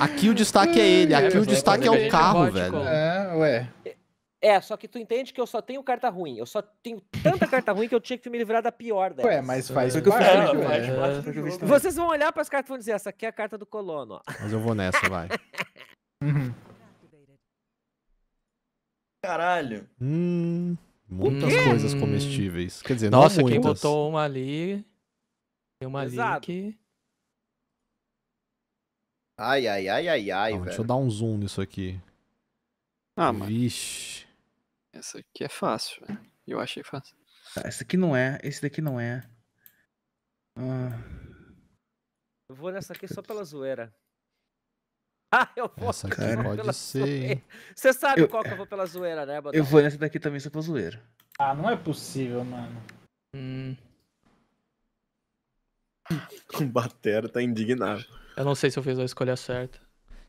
Aqui o destaque é ele, aqui é, é, é, o destaque é o carro, velho. É, ué. É, só que tu entende que eu só tenho carta ruim. Eu só tenho tanta carta ruim que eu tinha que me livrar da pior dela. Ué, mas faz o que eu fiz. Vocês vão olhar para as cartas e vão dizer: essa aqui é a carta do colono. Ó. Mas eu vou nessa, vai. Uhum. Caralho. Hum, muitas hum. coisas comestíveis. Quer dizer, Nossa, não muitas. quem botou uma ali. Tem uma Exato. ali que. Ai, ai, ai, ai, ai, Não, Deixa eu dar um zoom nisso aqui. Ah, mano. Vixe. Essa aqui é fácil, velho. Eu achei fácil. Essa tá, esse aqui não é, esse daqui não é. Ah. Eu vou nessa aqui só pela zoeira. Ah, eu vou Essa aqui cara, pode ser. Você sabe eu, qual que eu vou pela zoeira, né, Badal? Eu vou nessa daqui também só pela zoeira. Ah, não é possível, mano. Hum. o Batera tá indignado. Eu não sei se eu fiz a escolha certa.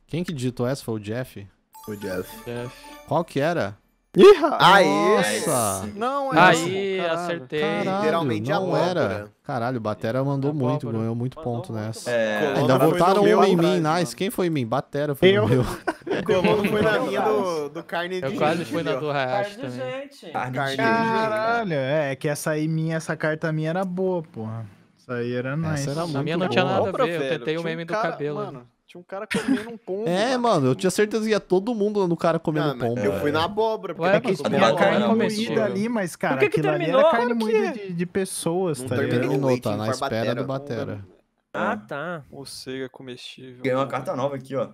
Quem que digitou essa? Foi o Jeff? O Jeff. Jeff. Qual que era? Ih, Aí! Nossa! Não é. Aí, caralho. acertei. Caralho, Literalmente não era. Caralho, O Batera mandou muito, ganhou muito ponto nessa. É. Ainda votaram um em mim, atrás, nice. Quem foi em mim? Batera foi eu. meu. não foi na minha do, do carne de Eu quase fui na do Hayashi também. Carne de gente. Caralho, é, é que essa aí minha, essa carta minha era boa, porra. Isso aí era nice. Essa era muito a minha não boa. tinha nada a ver, eu tentei o meme um cara, do cabelo. Mano, tinha um cara comendo um pombo. É, mano, eu tinha certeza que ia todo mundo no cara comendo ah, pombo. Eu fui na abóbora, porque Ué, que tinha carne moída ali, mas, cara, Por que terminou? ali era carne moída de, de pessoas, não tá ligado? Terminou, tá na espera do Batera. Ah, tá. Ocega é comestível. Ganhei uma carta nova aqui, ó.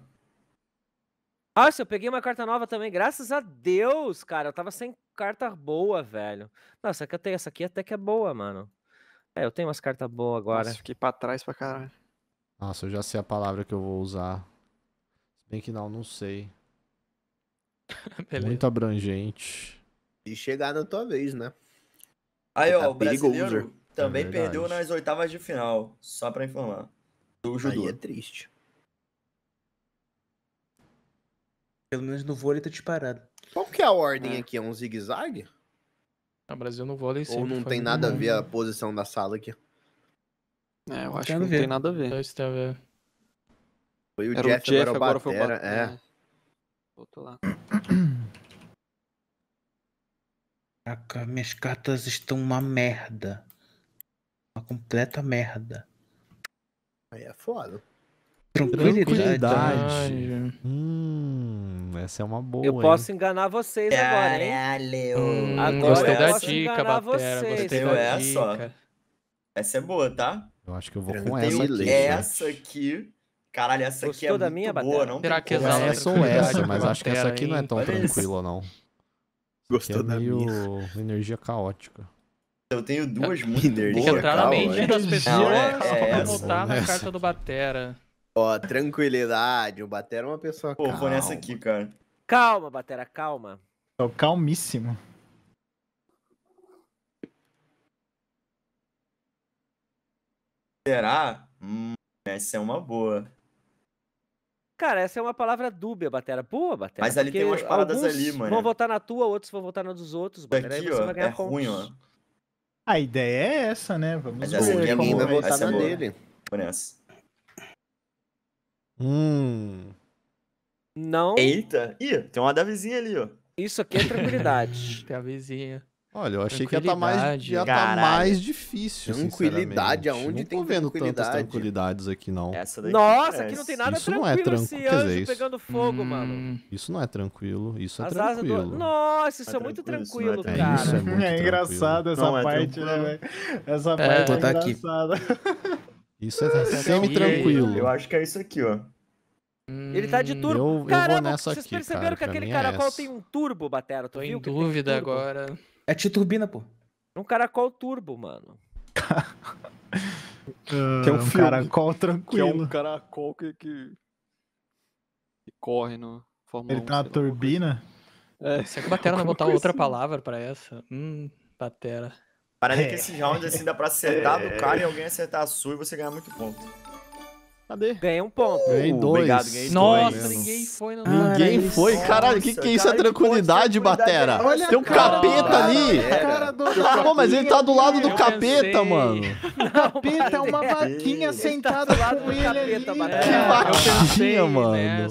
Nossa, eu peguei uma carta nova também, graças a Deus, cara. Eu tava sem carta boa, velho. Nossa, é essa aqui até que é boa, mano. É, eu tenho umas cartas boas agora. Nossa, fiquei pra trás pra caralho. Nossa, eu já sei a palavra que eu vou usar. Se bem que não, não sei. Muito abrangente. E chegar na tua vez, né? Aí, ó, é o brasileiro também é perdeu nas oitavas de final, só pra informar. Do judô. Aí é triste. Pelo menos no vôlei tá disparado. Qual que é a ordem aqui? É um zigue-zague? O tá, Brasil no vôlei Ou não tem nada a ver a posição da sala aqui. É, eu acho que não tem nada a ver. Foi o Era Jeff, o Jeff agora, agora foi o Batera, é. Voltou é, lá. Caraca, minhas cartas estão uma merda. Uma completa merda. Aí é foda. Tranquilidade. Tranquilidade. Hum, essa é uma boa. Eu posso hein? enganar vocês agora, hein? Caralho. Hum, agora gostei eu da posso dica, Batera. Vocês. Gostei eu da essa. dica. Essa é boa, tá? Eu acho que eu vou eu com essa aqui. É né? Essa aqui. Caralho, essa Gostou aqui é da minha, boa, batera? não Será que é essa ou essa, mas acho que essa aqui hein? não é tão Olha tranquila, não. Gostou é da meio minha. energia caótica. Eu tenho duas muito boas. Tem que entrar na mente das pessoas é, é, pra voltar é na carta do Batera. Ó, oh, tranquilidade, o Batera é uma pessoa Pô, calma. Pô, nessa aqui, cara. Calma, Batera, calma. Tô calmíssimo. Será? Hum, essa é uma boa. Cara, essa é uma palavra dúbia, Batera. Boa, Batera. Mas ali tem umas paradas ali, mano. vão votar na tua, outros vão votar na dos outros, Batera. Aqui, ó, é pontos. ruim, ó. A ideia é essa, né? Vamos Mas ver. Ninguém é vai votar essa tá é na é dele. Vou nessa. Hum. Não. Eita! Ih, tem uma da vizinha ali, ó. Isso aqui é tranquilidade. tem a vizinha. Olha, eu achei que ia tá mais, ia tá mais difícil. Tranquilidade, aonde não tem tô vendo tantas tranquilidades aqui, não. Essa daqui Nossa, aqui é não tem nada isso tranquilo, não é tranquilo esse assim, anjo isso... pegando fogo, hum... mano. Isso não é tranquilo, isso é As tranquilo. Do... Nossa, isso é, é muito é tranquilo, tranquilo cara. Isso é, muito é engraçado essa não, é parte, né, velho? Essa parte é, é engraçada. Isso é semi-tranquilo. Eu acho que é isso aqui, ó. Ele tá de turbo. Eu, eu Caramba, vocês aqui, perceberam cara, que aquele é caracol é tem um turbo, Batera? Tô em dúvida agora. É T-turbina, pô. É um caracol turbo, mano. que é um, é um caracol tranquilo. Que é um caracol que, que... que corre no Fórmula Ele 1, tá na turbina? É. Será que Batera não botar outra palavra pra essa? Hum, Batera. Parece é. que esse rounds assim dá pra acertar do é. cara e alguém acertar a sua e você ganhar muito ponto. Cadê? Ganhei um ponto. Ganhei dois. Obrigado, ganhei Nossa, dois. ninguém foi. Não. Ah, ninguém foi? Caralho, o que, que é isso? é tranquilidade, Batera? Olha é Tem um cara, capeta cara, ali. Cara do... Pô, mas ele tá do lado do capeta, mano. capeta é uma vaquinha tá sentada lá com ele ali. Que vaquinha, mano. É,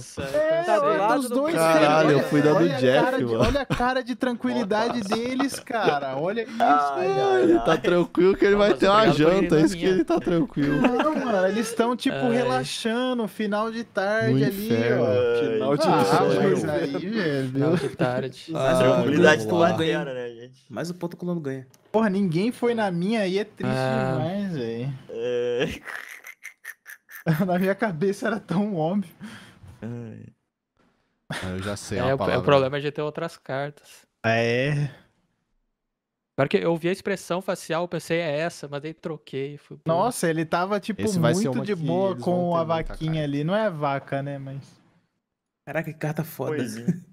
tá do lado dois. Caralho, eu fui da do Jeff, mano. Olha a cara de tranquilidade deles, cara. Olha isso. Ele tá tranquilo que ele vai ter uma janta. É isso que ele tá tranquilo. Não, cara. Eles estão, tipo, Ai. relaxando, final de tarde no ali, inferno. ó. Final de é, ah, tarde. aí, Final de tarde. Mas a ah, tranquilidade do lado ganha, né, gente? Mas o ponto colando é ganha. Porra, ninguém foi na minha aí, é triste ah. demais, velho. É... na minha cabeça era tão óbvio. Ai. Ah, eu já sei. É, o problema é de ter outras cartas. É. Claro que eu ouvi a expressão facial, eu pensei, é essa, mas aí troquei. Fui... Nossa, ele tava, tipo, muito de boa com a vaquinha ali. Não é vaca, né, mas... Caraca, que carta tá foda.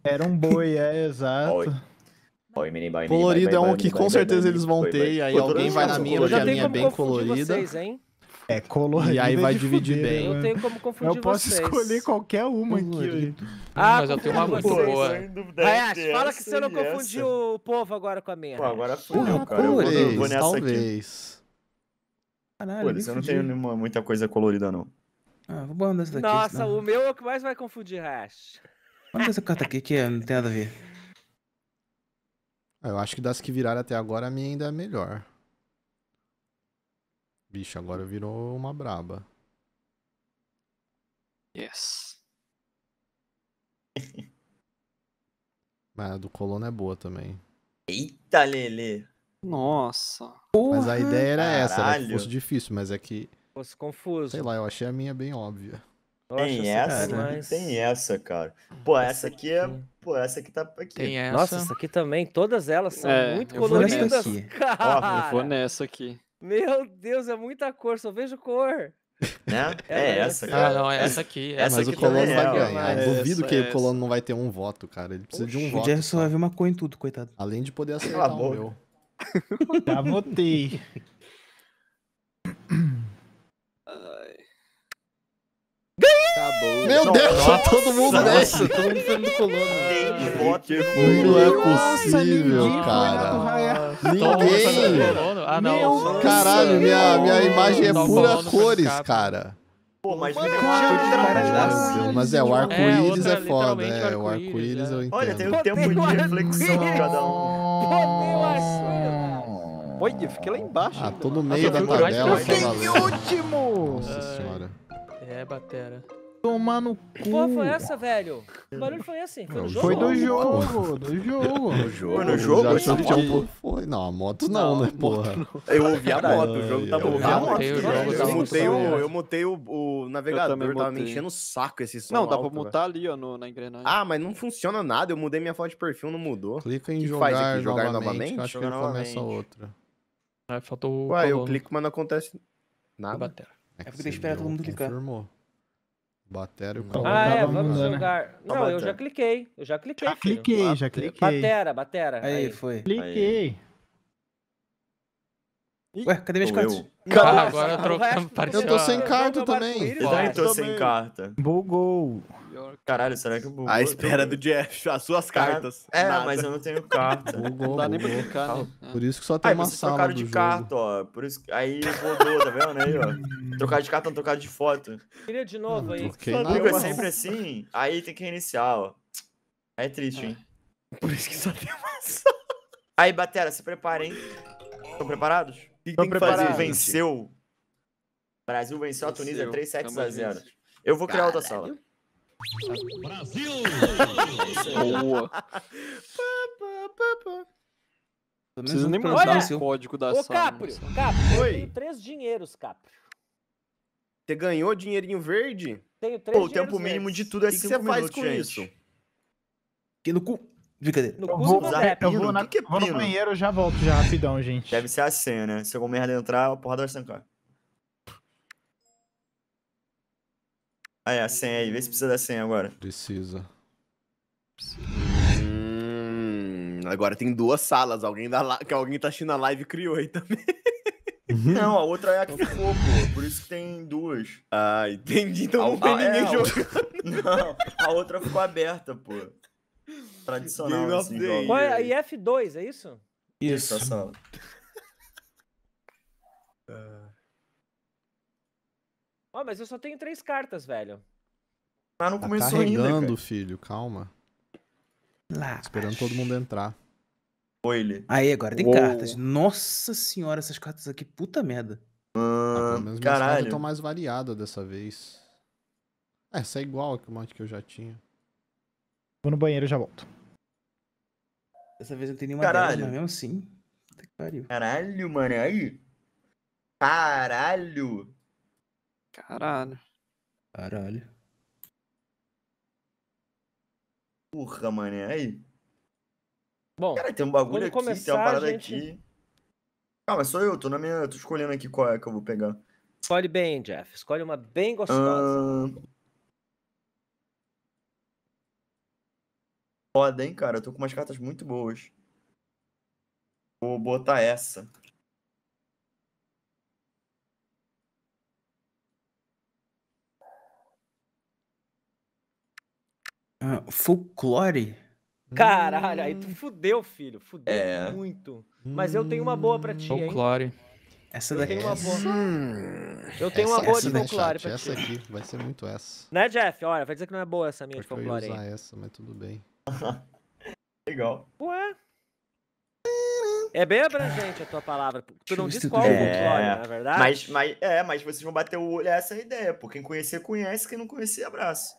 É. Era um boi, é, exato. Boy, mini boy, Colorido é um que com certeza eles vão ter, aí alguém vai é na minha, porque a minha é bem colorida. Vocês, hein? É, colorido. E aí é vai dividir fuder, bem. Eu tenho como confundir Eu posso vocês. escolher qualquer uma aqui. Ah, mas eu tenho uma muito boa. Ayash, fala é que você não confundiu o povo agora com a minha. Pô, agora fudeu, cara. Talvez, eu vou nessa talvez. aqui. Caralho, Pô, eu não tenho nenhuma, muita coisa colorida, não. Ah, vou mandar essa daqui. Nossa, o meu é o que mais vai confundir, Rash. Manda essa carta aqui que é, não tem nada a ver. Eu acho que das que viraram até agora, a minha ainda é melhor. Bicho, agora virou uma braba. Yes. Mas a do colono é boa também. Eita, Lele! Nossa! Mas a ideia era Caralho. essa, era que fosse difícil, mas é que. Fosse confuso. Sei lá, eu achei a minha bem óbvia. tem essa, cara, né? mas... tem essa, cara. Pô, essa, essa aqui é. Pô, essa aqui tá aqui. Tem essa. Nossa, essa aqui também, todas elas são é, muito coloridas. Cara. Ó, eu vou nessa aqui. Meu Deus, é muita cor, só vejo cor. Né? É, é, é essa, assim. cara. Ah, não, é essa aqui. É essa mas aqui é né? é o Colono vai ganhar. Duvido que o Colono não vai ter um voto, cara. Ele precisa de um voto. O Jefferson vai ver uma cor em tudo, coitado. Além de poder acertar o meu. Já votei. Colônia. Meu não, Deus, nossa, tá todo mundo nessa. Todo mundo foi Colônia. Ninguém Não é possível, nossa, cara. Ninguém. Ah, não. Caralho, minha, minha imagem é tá pura cores, cara. Pô, mas Mano, cara, Mas é, o é, arco-íris é, é, foda, é. O arco-íris é. eu entendo. Olha, tem um tempo de reflexão de cada um. Botei o Olha, fiquei lá embaixo. Ah, tô no meio da tabela. Tá eu fiquei em último! Nossa senhora. É, Batera. Tomar no cu. Porra, foi essa, velho? Que barulho foi esse? Foi, do jogo? foi do jogo? do jogo, do jogo. Foi no jogo? Já que... foi, não, a moto não, não né, porra. Eu ouvi a moto, o jogo tava ouvindo a moto. Eu mutei o, eu mutei o, o navegador, eu tava me enchendo o saco esse som Não, dá pra mutar ali, ó, na engrenagem. Ah, mas não funciona nada, eu mudei minha foto de perfil, não mudou. Clica em jogar, jogar novamente. Acho que ele começa outra. Aí é, faltou Ué, eu clico, mas não acontece nada. É, é porque tem que todo mundo clicar. Confirmou. Batera o colocava hum. Ah, é, vamos né? jogar. Não, tá Não eu já cliquei. Eu já cliquei. Já filho. cliquei, já cliquei. Batera, batera. Aí, aí. foi. Cliquei. Aí. Ué, cadê minhas cartas? Cara, agora trocamos Eu tô sem carta também. Eu também tô sem carta. Bugou. Caralho, será que bugou? A espera do Jeff, as suas cartas. É, Nada. mas eu não tenho carta. Bugou, não dá nem pra clicar, né? Por isso que só tem aí, uma sala trocaram de jogo. carta, ó. Por isso Aí rodou, tá vendo aí, ó? Trocar de carta, não trocar de foto. Queria de novo não, aí. Liga é sempre assim, aí tem que reiniciar, ó. Aí é triste, hein? Por isso que só tem uma sala. Aí, Batera, se preparem. Estão preparados? que, então tem que fazer? Venceu. Brasil venceu a Tunísia 3 7 a 0. Eu vou criar outra sala. Brasil! Boa. Não preciso nem mandar o código da Ô, sala. Né? Caprio, Caprio, Oi. eu tenho três dinheiros, Caprio. Você ganhou dinheirinho verde? Tenho três Pô, o tempo mínimo verdes. de tudo é O que você faz com isso? Que no cu. Brincadeira. No eu vou, eu vou, na, que é vou no banheiro, já volto já rapidão, gente. Deve ser a senha, né? Se algum merda entrar, a porrada vai estancar. Aí, a senha aí. Vê se precisa da senha agora. Precisa. Hum, agora tem duas salas. Alguém, da, que alguém tá assistindo a live criou aí também. Uhum. Não, a outra é a que ficou, pô. Por isso que tem duas. Ah, entendi. Então a, não tem a, ninguém é, jogando. Não, a outra ficou aberta, pô tradicional. Game of assim, Qual é? 2 é isso? Isso. isso. oh, é. mas eu só tenho três cartas, velho. Mas não tá começou carregando, ainda, cara. filho, calma. Lá. Ah, Esperando todo mundo entrar. Foi ele. Aí, agora tem Uou. cartas. Nossa senhora, essas cartas aqui, puta merda. Ah, caralho. As cartas estão mais variadas dessa vez. Essa é igual a monte que eu já tinha. Vou no banheiro e já volto. Dessa vez não tenho nenhuma Caralho. delas, mas mesmo assim. Puta que pariu. Caralho, mano. Aí. Caralho. Caralho. Caralho. Porra, mano. Aí. Bom. Cara, tem um bagulho aqui, começar, tem uma parada gente... aqui. Calma, sou eu, tô na minha. tô escolhendo aqui qual é que eu vou pegar. Escolhe bem, Jeff. Escolhe uma bem gostosa. Uh... foda, hein, cara? Eu tô com umas cartas muito boas. Vou botar essa. Ah, folclore? Caralho, aí tu hum. fudeu, filho. Fudeu é... muito. Mas eu tenho uma boa pra ti, folclore. Essa daqui. É eu tenho uma boa, eu tenho essa, uma boa de é folclore pra ti. Essa aqui vai ser muito essa. Né, Jeff? Olha, vai dizer que não é boa essa minha eu de folclore aí. usar essa, mas tudo bem. Legal. Ué? É bem abrangente a tua palavra. Tu não diz qual é, controle, na é verdade? Mas, mas, é, mas vocês vão bater o olho a essa ideia. Pô. Quem conhecer, conhece. Quem não conhecer, abraço.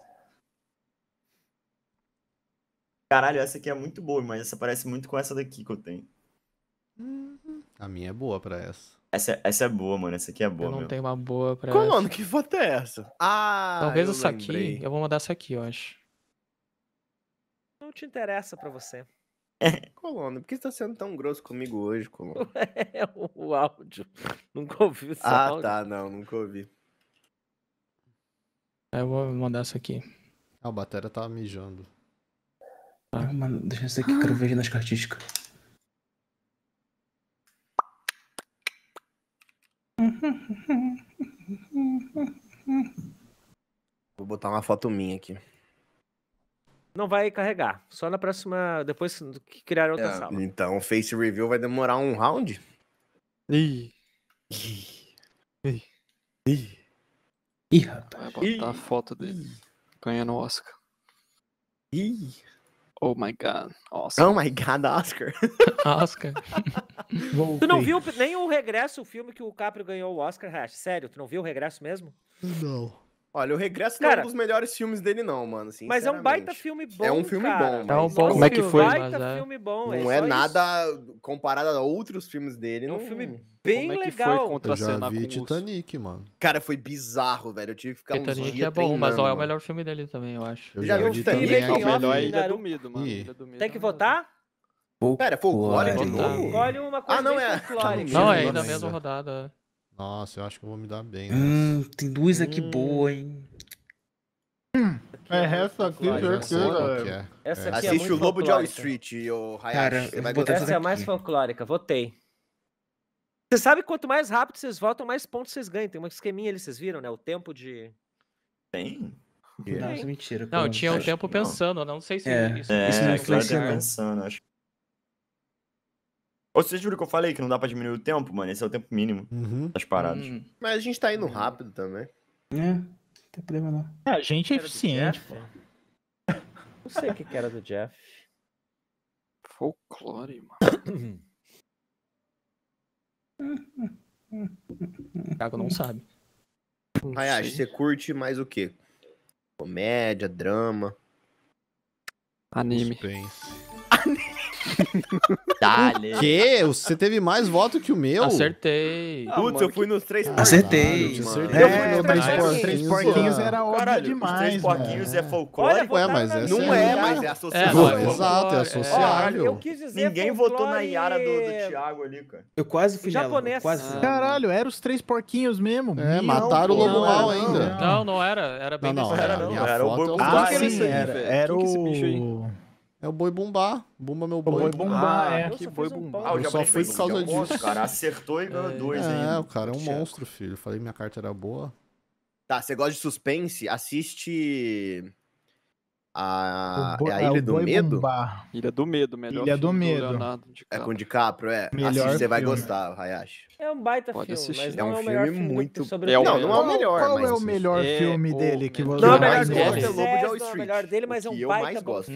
Caralho, essa aqui é muito boa, mas essa parece muito com essa daqui que eu tenho. A minha é boa pra essa. Essa, é, essa é boa, mano. Essa aqui é boa, Eu não meu. tenho uma boa pra Como essa. Como, que foto é essa? Ah, Talvez essa lembrei. aqui. Eu vou mandar essa aqui, eu acho te interessa para você. Colono, por que você tá sendo tão grosso comigo hoje, Colono? É o áudio. Nunca ouvi o ah, áudio. Ah, tá, não, nunca ouvi. Eu vou mandar isso aqui. Ah, o Batera tá mijando. Ah, mano, deixa isso aqui, quero ver nas cartísticas. Vou botar uma foto minha aqui. Não vai carregar. Só na próxima. Depois que criar outra é, sala. Então o Face Review vai demorar um round? Ih. Ih. Ih. Ih, rapaz. Vai botar Ih. a foto dele. Ganhando o Oscar. Ih. Oh my god, Oscar. Oh my god, Oscar. Oscar. tu não viu nem o regresso, o filme que o Caprio ganhou o Oscar, Hash? Sério, tu não viu o regresso mesmo? Não. Olha, o Regresso cara, não é um dos melhores filmes dele, não, mano. Mas é um baita filme é bom. É um filme cara. bom. Mas... É um bom Como é que foi? Baita mas, é... filme bom, é não é, é nada isso. comparado a outros filmes dele. É um não... filme bem Como é que legal. Foi contra Eu já vi Titanic, os... mano. Cara, foi bizarro, velho. Eu tive que ficar Titanic uns dias é bom, mas ó, é o melhor filme dele também, eu acho. Eu, já, já vi Titanic. Titanic é o melhor Ilha do mano. Ilha é do Medo. Tem que votar? Pera, folclore de novo? uma coisa ah, não, é... Não, é ainda mesmo rodada. Nossa, eu acho que eu vou me dar bem. Hum, nessa. tem duas aqui hum. boa, hein? É, essa aqui, ah, certeza. É. Essa aqui é. É Assiste é o Lobo de Wall Street e o Hayashi. Cara, você vai botar essa é a mais folclórica, votei. Você sabe que quanto mais rápido vocês votam, mais pontos vocês ganham. Tem uma esqueminha ali, vocês viram, né? O tempo de. Tem? Não, é mentira. Não, eu tinha um tempo pensando, não sei se é. isso. É, isso não influencia. Pensando, acho ou vocês viram que eu falei que não dá pra diminuir o tempo, mano? Esse é o tempo mínimo uhum. das paradas. Hum. Mas a gente tá indo rápido também. É, não tem problema não. É, a gente é eficiente, pô. Não sei o que, era do Jeff. Folclore, mano. Thiago não sabe. Ayash, você curte mais o quê? Comédia, drama. Anime. Suspense. Dale. Que? Você teve mais voto que o meu? Acertei. Putz, eu fui nos três porquinhos. Acertei. Acertei. Eu fui é, nos três porquinhos. Três porquinhos era óbvio Caralho, demais. Os três porquinhos é folclórico. Ué, mas é Não é, mas é associado. É, exato, é dizer. Ninguém votou na Yara do, do Thiago ali, cara. Eu quase fui japonês. Quase. Caralho, era os três porquinhos mesmo. É, mataram o lobo mal ainda. Não, não era. Era bem Não, não era. Era o Bobo. Ah, sim, era. Era é o... É o boi bombar. Bumba meu boi. O boi bombar, ah, é. Que boi bombar. ah, eu só fui por causa disso. O cara, acertou e ganhou é, dois hein? É, o cara é um Chaco. monstro, filho. falei minha carta era boa. Tá, você gosta de suspense? Assiste... A, boi, é a Ilha é do Medo? Bombar. Ilha do Medo, melhor Ilha do Medo. Do é com DiCaprio, é. Melhor Assiste, você vai gostar, Hayashi. É um baita Pode filme, assistir. mas é um filme, muito... Sobre é o não, não é o melhor. Qual é o melhor filme dele que você... Não, o melhor dele, mas é um baita... filme. que eu mais gosto.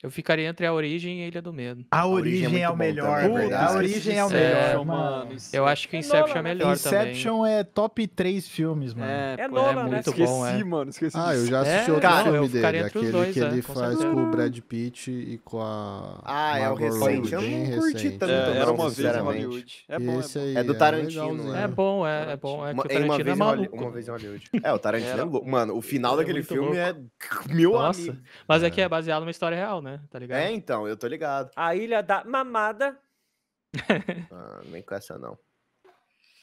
Eu ficaria entre a origem e a Ilha do Medo. A, a origem, é, é o melhor. É também, a origem é o é melhor, mano. Eu acho que Inception é, é melhor Inception né? também. Inception é top 3 filmes, mano. É, é, Nolan, é né? muito né? esqueci, bom, é. mano. Esqueci ah, eu já assisti é, outro cara, filme dele. Aquele dois, que né, ele faz com o Brad Pitt e com a. Ah, é o recente. Eu não curti tanto, é, não, uma sinceramente. É bom, é do Tarantino. É bom, é bom. É que o Tarantino é maluco. Uma vez em Hollywood. É, o Tarantino é louco. Mano, o final daquele filme é mil Nossa, mas é que é baseado numa história real, né? né? Tá é, ligado? É, então, eu tô ligado. A Ilha da Mamada. ah, nem com essa não.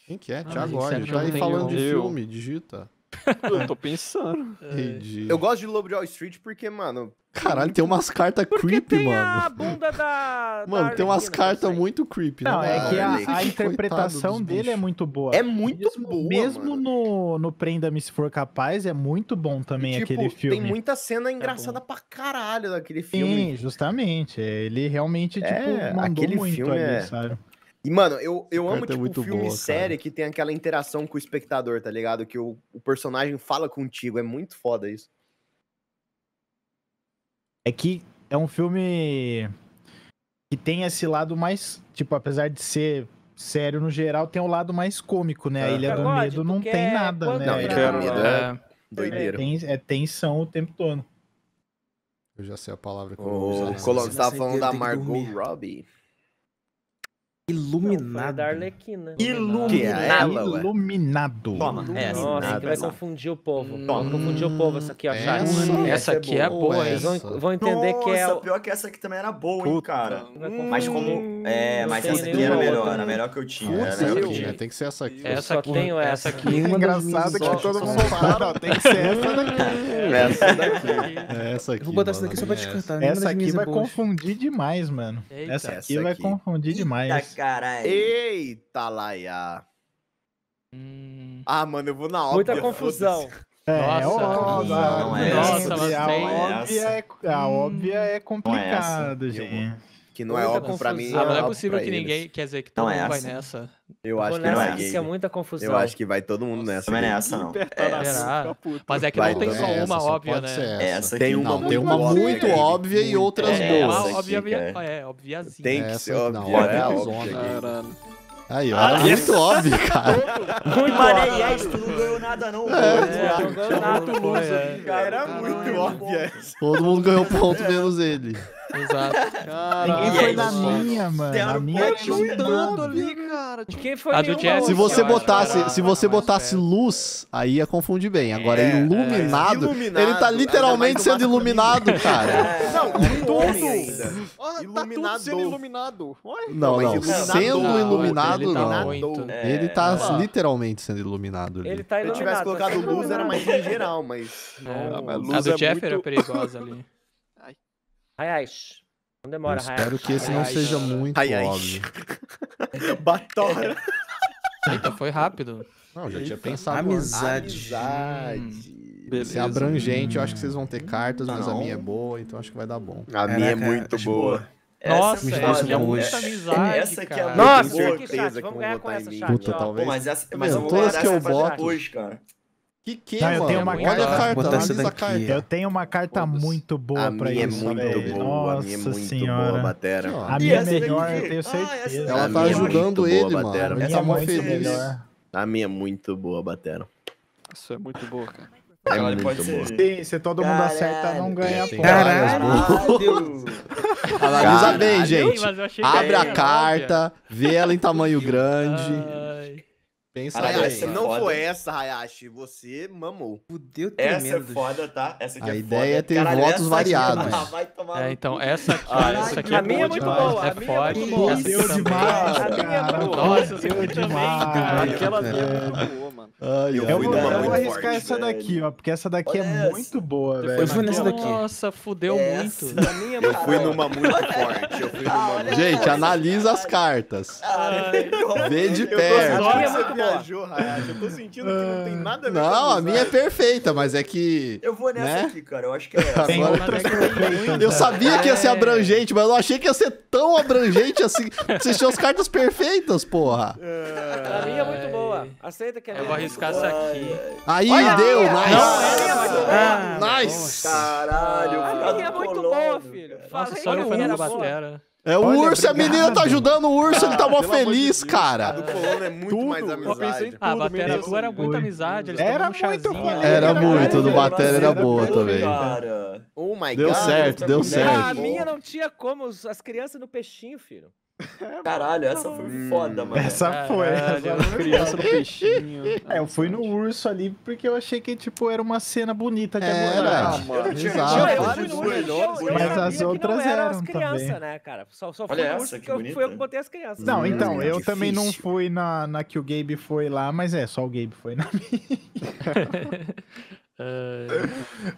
Quem que é? Ah, Thiago é Tá aí falando de eu. filme, digita. eu tô pensando. É. Eu gosto de Lobo de Wall Street porque, mano, Caralho, tem umas cartas creepy, tem mano. A bunda da. Mano, tem umas cartas assim. muito creepy, né, Não, né? é que a, a, interpretação dele é muito boa. É muito mesmo, boa. Mesmo mano. no, no Prenda-me se for capaz, é muito bom também e, tipo, aquele filme. Tem muita cena é engraçada é pra caralho daquele filme. Sim, justamente. Ele realmente, é, tipo, mandou aquele muito filme ali, é... sabe? E, mano, eu, eu amo, é tipo, muito filme boa, série cara. que tem aquela interação com o espectador, tá ligado? Que o, o personagem fala contigo. É muito foda isso é que é um filme que tem esse lado mais, tipo, apesar de ser sério no geral, tem o um lado mais cômico, né? É. A é é né? é Ilha do Medo não tem nada, né? Não, Ilha do Medo é doideira. É, tensão o tempo todo. Eu já sei a palavra que eu vou usar. O Colombo estava falando da Margot Robbie. Iluminado. Não, da Arlequina. É, iluminado. Que ela, Iluminado. Toma. Essa. Nossa, é que vai confundir o povo. Toma. Hum, vai confundir o povo essa aqui, ó, Essa, é essa aqui é boa. Vocês vão, vão entender Nossa, que é... Nossa, pior que essa aqui também era boa, hein, cara. Hum, mas como... É, mas essa aqui era melhor. Era melhor que eu tinha. Putz, era eu tinha. Tem que ser essa aqui. Eu essa só aqui. tenho essa aqui. engraçado que todo mundo fala, tem que ser essa daqui. Essa daqui. Essa aqui, eu vou botar essa daqui só pra te cantar. Essa aqui vai confundir demais, mano. Essa aqui vai confundir demais. Caralho. Eita, Laia. Hum... Ah, mano, eu vou na óbvia. Muita confusão. É, é, nossa, óbvia, é nossa, é essa, a, óbvia é, a óbvia é complicada, gente. Que não é muita ah, é óbvio para mim. Ah, não é possível que eles. ninguém. Quer dizer, que todo não é mundo é vai nessa. Eu acho que não é gay. é muita confusão. Eu acho que vai todo mundo nessa. não é essa, não. É essa. Mas é que vai, não tem só uma óbvia, né? Essa tem uma, não, tem uma muito óbvia e outras duas. É, óbvia, é, óbviazinha. Tem que ser óbvia. Né? Aí, ó, ah, muito é óbvio, cara. Muito Mano, é isso, tu não ganhou nada, não. É, não ganhou nada, cara. Era muito óbvio. Todo mundo ganhou ponto, menos ele. Exato. Ninguém foi na minha, mano. A minha tinha ali, cara. De quem foi a do Se você botasse, se você botasse luz, aí ia confundir bem. Agora, é, iluminado, é. é ele tá literalmente tá sendo iluminado, cara. É. Não, todo. Oh, iluminado. sendo iluminado. Ué? Não, não. Sendo tá iluminado, não. É, ele tá literalmente sendo iluminado. Ali. Ele tá iluminado. Se eu tivesse tá colocado luz, era mais em geral, mas. É, a do Jeff era perigosa ali. Raiás. Não demora, Raiás. Espero que esse não seja muito Raiás. óbvio. Batora. Eita, foi rápido. Não, já tinha pensado. Amizade. Amizade. Beleza. Hum, se é abrangente, eu acho que vocês vão ter hum. cartas, mas não. a minha é boa, então acho que vai dar bom. A minha é muito boa. Nossa, essa é muita amizade, Essa é cara. é Nossa, certeza que, que vamos ganhar com essa chat. Puta, talvez. Pô, mas essa, mas eu vou ganhar que eu boto, hoje, cara. Que que, tá, mano? Eu tenho uma Olha carta, a carta, Botar analisa carta. Eu tenho uma carta Todos. muito boa a pra minha é isso, é muito boa, Nossa a minha é muito senhora. boa, Batera. A minha é melhor, eu tenho certeza. Ah, ela tá ajudando boa, ele, batera. mano. Ela tá muito feliz. Melhor. A minha é muito boa, Batera. Isso é muito boa, cara. É Ela muito boa. Sim, se todo mundo Caralho. acerta, não ganha ponto. Caralho! Analisa bem, gente. Abre a carta, vê ela em tamanho grande. Ai. Pensa Hayashi, aí, é se não foda. foi essa, Hayashi, você mamou. Fudeu Essa é foda, tá? Essa aqui a é ideia foda. é ter Caralho, votos variados. Aqui, tá, vai tomar é, então, essa aqui, ah, essa aqui a é minha é muito demais. boa. É a minha é boa. demais, é Nossa, deu é demais. Aquela Ai, eu, eu fui vou, eu vou arriscar essa velho. daqui, ó, porque essa daqui é Olha é essa. muito boa, velho. Eu fui nessa daqui. Nossa, fudeu essa. muito. eu fui numa muito forte. Eu fui numa muito Gente, analisa as cartas. Vê de perto. É eu tô sentindo que não tem nada a ver Não, a minha é perfeita, mas é que... Eu vou nessa né? aqui, cara. Eu acho que é essa. É eu sabia que ia ser abrangente, mas eu não achei que ia ser tão abrangente assim. Vocês tinham as cartas perfeitas, porra. A minha é muito é. Aceita que é Eu vou arriscar isso aqui. Aí, Olha, deu, nice. Não, não, nice. Caralho, A minha é muito boa, filho. Nossa, só não foi na batera. É o Olha, urso, é obrigado. a menina tá ajudando o urso, ah, ele tá mó feliz, cara. A do Colono é muito tudo. mais amizade. Ah, tudo, a Batera Blue era muito amizade, eles era muito, um era, era muito, do Batera era boa também. Cara. Oh my deu God. deu certo, deu é certo. A minha não tinha como, as crianças no peixinho, filho. É, Caralho, então essa foi foda, mano. Essa foi. Caralho, essa criança no peixinho. É, eu fui no urso ali porque eu achei que, tipo, era uma cena bonita de é, agora. Ah, mano. Exato. melhores, mas as outras eram, eram crianças, também. né, cara? Só, só Olha essa, urso que, que eu, fui eu que botei as crianças. Não, hum, então, é eu Difícil. também não fui na, na que o Gabe foi lá, mas é, só o Gabe foi na minha.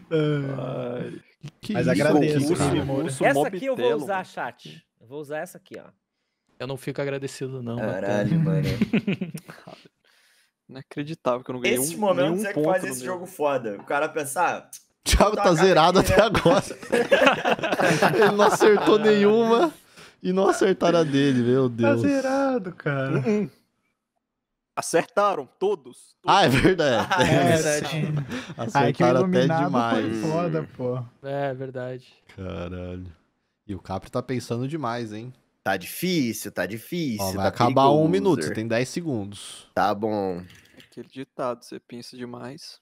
uh, uh, mas agradeço, cara. Urso, Essa aqui eu vou usar, chat. Eu vou usar essa aqui, ó. Eu não fico agradecido, não. Caralho, mano. Inacreditável que eu não ganhei Esses um, momentos é que faz esse jogo meu. foda. O cara pensar. Ah, Thiago tá zerado aqui, até agora. Ele não acertou nenhuma e não acertaram a dele, meu tá Deus. Tá zerado, cara. Uh, uh. Acertaram todos, todos, Ah, é verdade. Ah, é verdade. Acertaram Ai, até demais. Foi foda, pô. É, é verdade. Caralho. E o Capri tá pensando demais, hein? Tá difícil, tá difícil. Ó, vai tá acabar perigoso. um minuto, você tem 10 segundos. Tá bom. Aquele ditado, você pensa demais.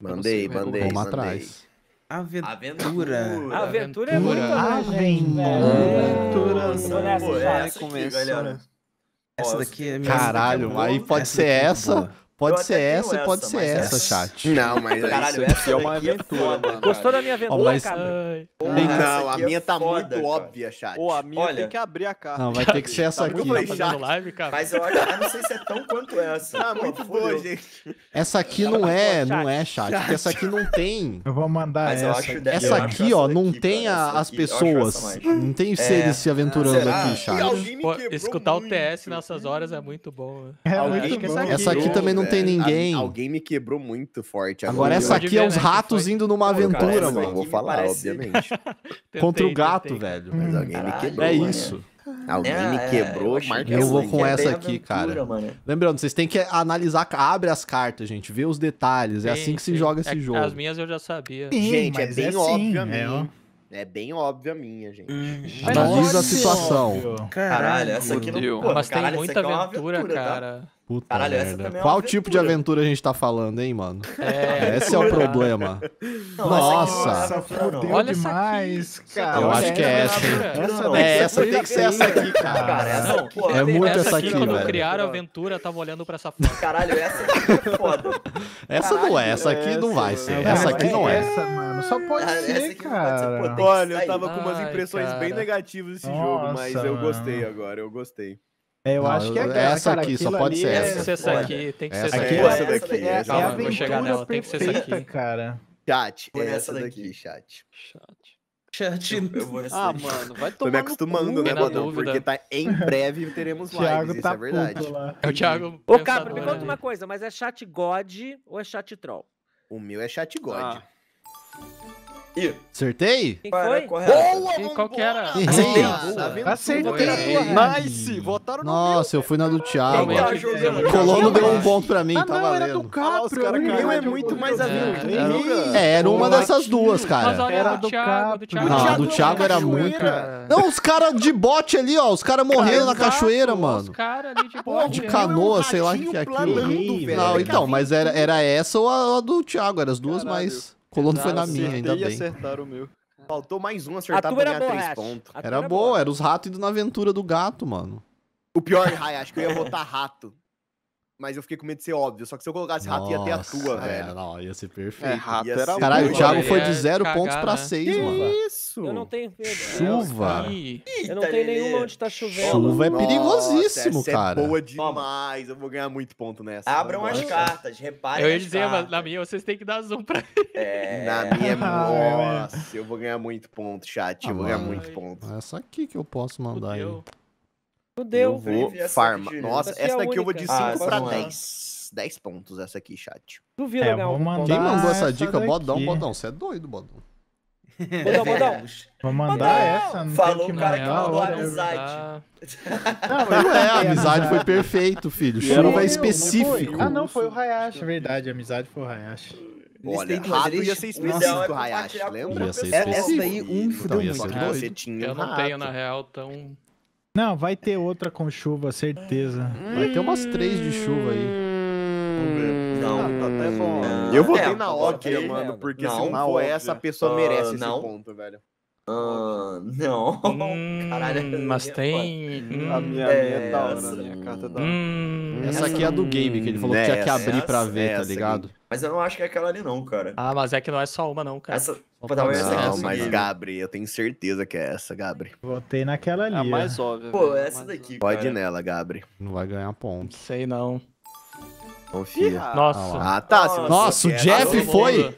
Mandei, mandei. Vamos atrás. Aventura. Aventura. Aventura é muito ah, Aventura. Aventura. É essa daqui é minha. É Caralho, aí pode ser é essa. Pode ser essa, essa, pode ser essa, essa, chat. Não, mas Caralho, essa aqui é uma é aventura, é mano. Gostou da minha aventura, oh, mas... cara? não, a é minha é tá foda, muito cara. óbvia, chat. Pô, a minha Olha... tem que abrir a cara. Não, vai ter que ser essa tá aqui. Play, tá live, cara. Mas eu, eu não sei se é tão quanto essa. ah, muito boa, gente. Essa aqui não tá é, não é, chat. Porque essa aqui não tem... Eu vou mandar essa. Essa aqui, ó, não tem as pessoas. Não tem seres é. se aventurando aqui, chat. Escutar o TS nessas horas é muito bom. Essa aqui também não tem é, ninguém. A, alguém me quebrou muito forte. Agora, agora essa aqui é os né, ratos foi... indo numa Pô, aventura, cara, mano. Vou falar, parece... obviamente. tentei, Contra o gato, tentei. velho. Mas alguém Caralho, me quebrou. É mano. isso. Alguém é, me é, quebrou, é, Eu vou com essa aqui, aventura, cara. Mano. Lembrando, vocês têm que analisar, abre as cartas, gente, vê os detalhes. é assim que sim. se joga esse é, jogo. As minhas eu já sabia. Sim, gente, é bem é assim, óbvio a é, é, bem óbvio a minha, gente. Hum, Analisa a situação. Caralho, essa aqui não... Pô, Mas tem muita aventura, aventura, tá? cara. Tá? Puta Caralho, merda. essa também é Qual tipo de aventura a gente tá falando, hein, mano? É. Esse é o problema. Nossa. nossa, Olha demais, cara. Eu acho que é essa. Essa, não, é, essa é, tem que ser essa aqui, cara. cara essa, é muito essa, aqui, quando velho. Quando criaram a aventura, eu tava olhando pra essa foto. Caralho, essa aqui é foda. Essa não é, essa aqui não vai ser. essa aqui não é. Essa, mano, só pode cara, ser, cara. Olha, eu tava com umas impressões bem negativas desse jogo, mas eu gostei agora, eu gostei. É, eu não, acho que é, é essa cara, aqui, só pode ser é essa. Tem que ser essa aqui, tem que é ser essa aqui. Essa daqui, é, é a vou chegar nela, tem que ser essa aqui. cara. Chat, é essa daqui, chat. Chat. Chat. ah, mano, vai tomar Tô me acostumando, né, Bodão? Porque tá em breve teremos lives, isso tá é verdade. É o Thiago. Ô, Cabra, me conta uma coisa, mas é chat god ou é chat troll? O meu é chat god. Ah. Ih. Acertei? Quem foi? Boa, mano! qual que era? Acertei! Acertei. Nice. Votaram no Nossa, eu fui na do Thiago. Colono deu um ponto pra mim, ah, tá não, valendo. era do Capro. Ah, o meu é muito mais aventura. É, era uma dessas duas, cara. Era do Capro. Não, do Thiago ah, era muito... Não, os caras de bote ali, ó. Os caras morrendo na cachoeira, mano. Os caras ali de bote. De canoa, sei lá o que é aquilo. Não, então, mas era essa ou a do Thiago. Eram as duas mais... Colono foi na minha, ainda bem. acertaram o meu. Faltou mais um acertar pra ganhar boa, três pontos. Era, era boa, era os ratos indo na aventura do gato, mano. O pior, Hayashi, acho que eu ia votar rato mas eu fiquei com medo de ser óbvio. Só que se eu colocasse Nossa, rato, ia ter a tua, é, velho. Não, ia ser perfeito. É, rato ia era Caralho, o Thiago foi de zero pontos pra né? seis mano. Isso! Eu não tenho medo. Né? Chuva. Eu não tenho nenhuma onde tá chovendo. Chuva é perigosíssimo, Nossa, é cara. É boa demais. Eu vou ganhar muito ponto nessa. Abram as cartas, reparem. Eu ia dizer, mas na minha vocês têm que dar zoom pra é. ele. É, na minha, é ah, nossa, eu vou ganhar muito ponto, chat. eu vou ah, ganhar muito ponto. É só aqui que eu posso mandar aí. Fudeu. Eu vou Felipe, farma. Aqui, Nossa, essa, é daqui única. eu vou de 5 assim, ah, pra 10. 10 pontos essa aqui, chat. Duvido, é, né? Quem mandou essa, essa dica? Daqui. Bodão, Bodão. Você é doido, Bodão. Bodão, Bodão. Vou mandar essa. Não Falou o cara que mandou é amizade. Não, é, a amizade foi perfeito, filho. Chuva é específico. Não ah, não, foi o Hayashi. É verdade, a amizade foi o Hayashi. Eles Olha, têm, rato eles... ia ser específico, Hayashi, é lembra? Essa daí, um fudeu então, muito. Você tinha eu não rato. tenho, na real, tão... Não, vai ter outra com chuva, certeza. Vai ter umas três de chuva aí. Hum. Não, tá até bom. Não, eu votei é, na óbvia, mano, porque não, ah, se não for essa, a pessoa uh, merece não. esse ponto, velho. Uh, não. Hum, Caralho. Mas tem. Hum, a minha, é minha é da hora, Né? a minha carta da hora. Hum, essa aqui é a do game, que ele falou nessa, que tinha que abrir essa, pra ver, tá essa, tá ligado? Aqui. Mas eu não acho que é aquela ali, não, cara. Ah, mas é que não é só uma, não, cara. Essa. Pô, não, essa mas Gabri, eu tenho certeza que é essa, Gabri. Votei naquela é ali. A mais óbvia. Pô, é essa daqui. Pode cara. ir nela, Gabri. Não vai ganhar ponto. Sei não. Confia. Nossa. Ah, ah, tá. Nossa, Nossa o tá Jeff foi.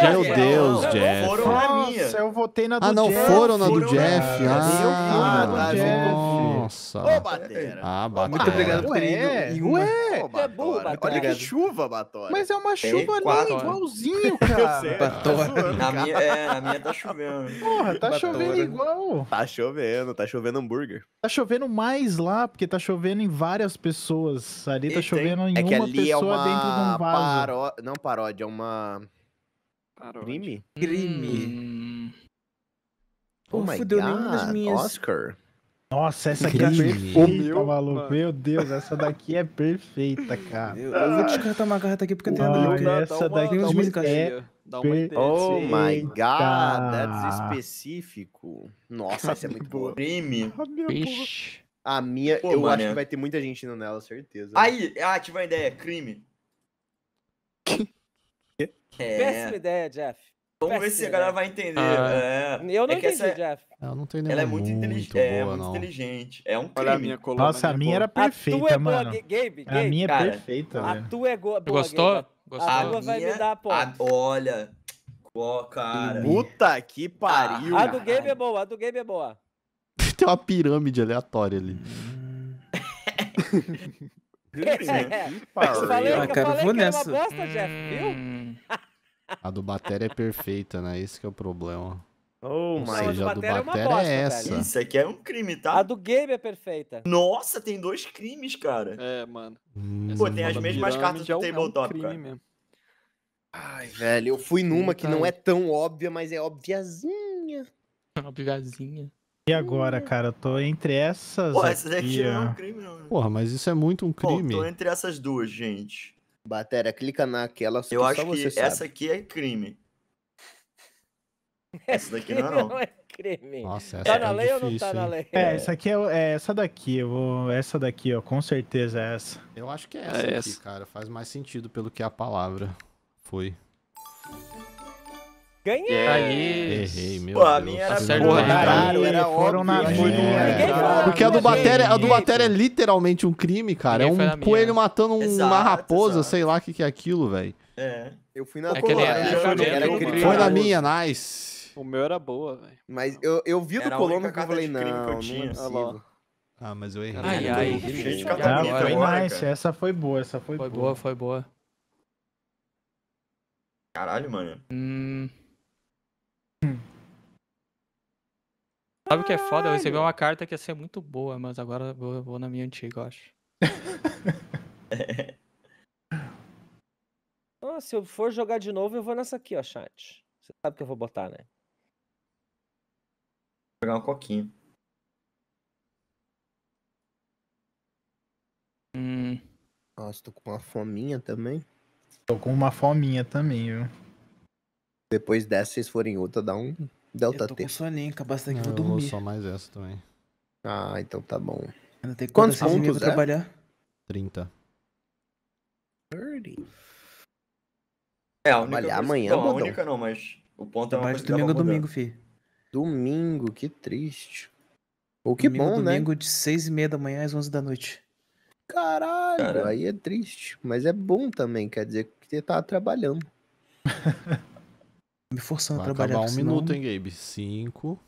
Meu Deus, não, Jeff. Não foram é na minha. Nossa, eu votei na do Jeff. Ah, não Jeff. foram na do Jeff. Ah, ah, ah tá, gente. Nossa. Ô, Batera. Ah, Batera. Muito obrigado por Ué, ué. Ô, é boa, Batera. Olha que chuva, Batória. Mas é uma chuva ali, igualzinho, cara. Eu sei, tá tá na, Minha, é, na minha tá chovendo. Porra, tá chovendo igual. Tá chovendo, tá chovendo hambúrguer. Tá chovendo mais lá, porque tá chovendo em várias pessoas. Ali tá e tá tem... chovendo em é uma é pessoa é uma... dentro de um vaso. Paró... Não paródia, é uma... Crime? Crime. Hum. Oh, oh fudeu, nenhuma das minhas... Oscar? Nossa, essa aqui é perfeita, maluco. Meu Deus, essa daqui é perfeita, cara. Eu, vou descartar uma carta aqui porque tem nada dá, Essa daqui dá é uma ideia. É dá uma ideia. Oh my god, that's específico. Nossa, essa é muito boa. Prime. Ah, a minha, eu acho que vai ter muita gente indo nela, certeza. Aí, ah, tive uma ideia, crime. É. Péssima ideia, Jeff. Vamos ver se a galera né? vai entender. Ah, né? é. Eu é não é entendi, essa... É Jeff. Eu não tô Ela é muito, muito inteligente. Boa, é, muito não. inteligente. É um crime. a minha coluna, Nossa, a minha, era perfeita, é mano. Boa, Gabe, Gabe, a minha é cara, é perfeita, A tua é boa, Gostou? Gabe. Gostou? A, água vai me dar a ponta. Olha. Ó, cara. Puta que pariu. Ah, a do Gabe é boa, a do Gabe é boa. Tem uma pirâmide aleatória ali. Né? É. Falei, ah, cara, eu falei vou que nessa. era uma bosta, Jeff, viu? Hum. A do Batera é perfeita, né? Esse que é o problema. Oh, Ou seja, a do Batera, do é Batera é, bosta, é essa. Isso aqui é um crime, tá? A do Gabe é perfeita. Nossa, tem dois crimes, cara. É, mano. Hum, Pô, tem as mesmas cartas do é um, Tabletop, é um cara. Mesmo. Ai, velho, eu fui numa que não é tão óbvia, mas é obviazinha. Obviazinha. E agora, cara? Eu tô entre essas. Porra, aqui, é um crime, não. Porra, mas isso é muito um crime. Pô, tô entre essas duas, gente. Batera, clica naquela. Eu acho que sabe. essa aqui é crime. Essa daqui não é não. não é crime. Nossa, tá na é lei difícil, ou não tá hein? na lei? É, essa aqui é, é, essa daqui, eu vou, essa daqui, ó, com certeza é essa. Eu acho que é, é essa, é aqui, essa. cara, faz mais sentido pelo que a palavra foi. Ganhei! Yeah. Errei, meu Pô, a minha era porra caralho, era foram na né? minha. Porque a do Batéria a do é literalmente um crime, cara. é um coelho matando uma raposa, sei lá o que, que é aquilo, velho. É. Eu fui na é boa. É- é era, é foi na minha, nice. O meu era boa, velho. Mas eu, eu vi do Colombo que eu falei, não, não é ah, mas eu errei. Ai, ai. Gente, foi nice, essa foi boa, essa foi, boa. Foi boa, foi boa. Caralho, mano. Hum... Sabe o que é foda? Eu recebi uma carta que ia ser muito boa, mas agora vou, vou na minha antiga, eu acho. ah, se eu for jogar de novo, eu vou nessa aqui, ó, chat. Você sabe o que eu vou botar, né? Vou jogar um coquinho. Hum. Nossa, tô com uma fominha também. Tô com uma fominha também, viu? Depois dessa, vocês forem outra, dá um Delta eu tô T. com soninho, acabar daqui, vou dormir. Eu vou só mais essa também. Ah, então tá bom. Ainda tem quantos pontos é? trabalhar? 30. 30. É, a única trabalhar amanhã, Não, a Bodão. única não, mas o ponto é uma coisa domingo a domingo, fi. Domingo, que triste. Ou que domingo, bom, né? Domingo de 6 e meia da manhã às 11 da noite. Caralho, Caralho, aí é triste. Mas é bom também, quer dizer que você tá trabalhando. Me forçando Vai a trabalhar. Acabar um senão... minuto, hein, Gabe? Cinco.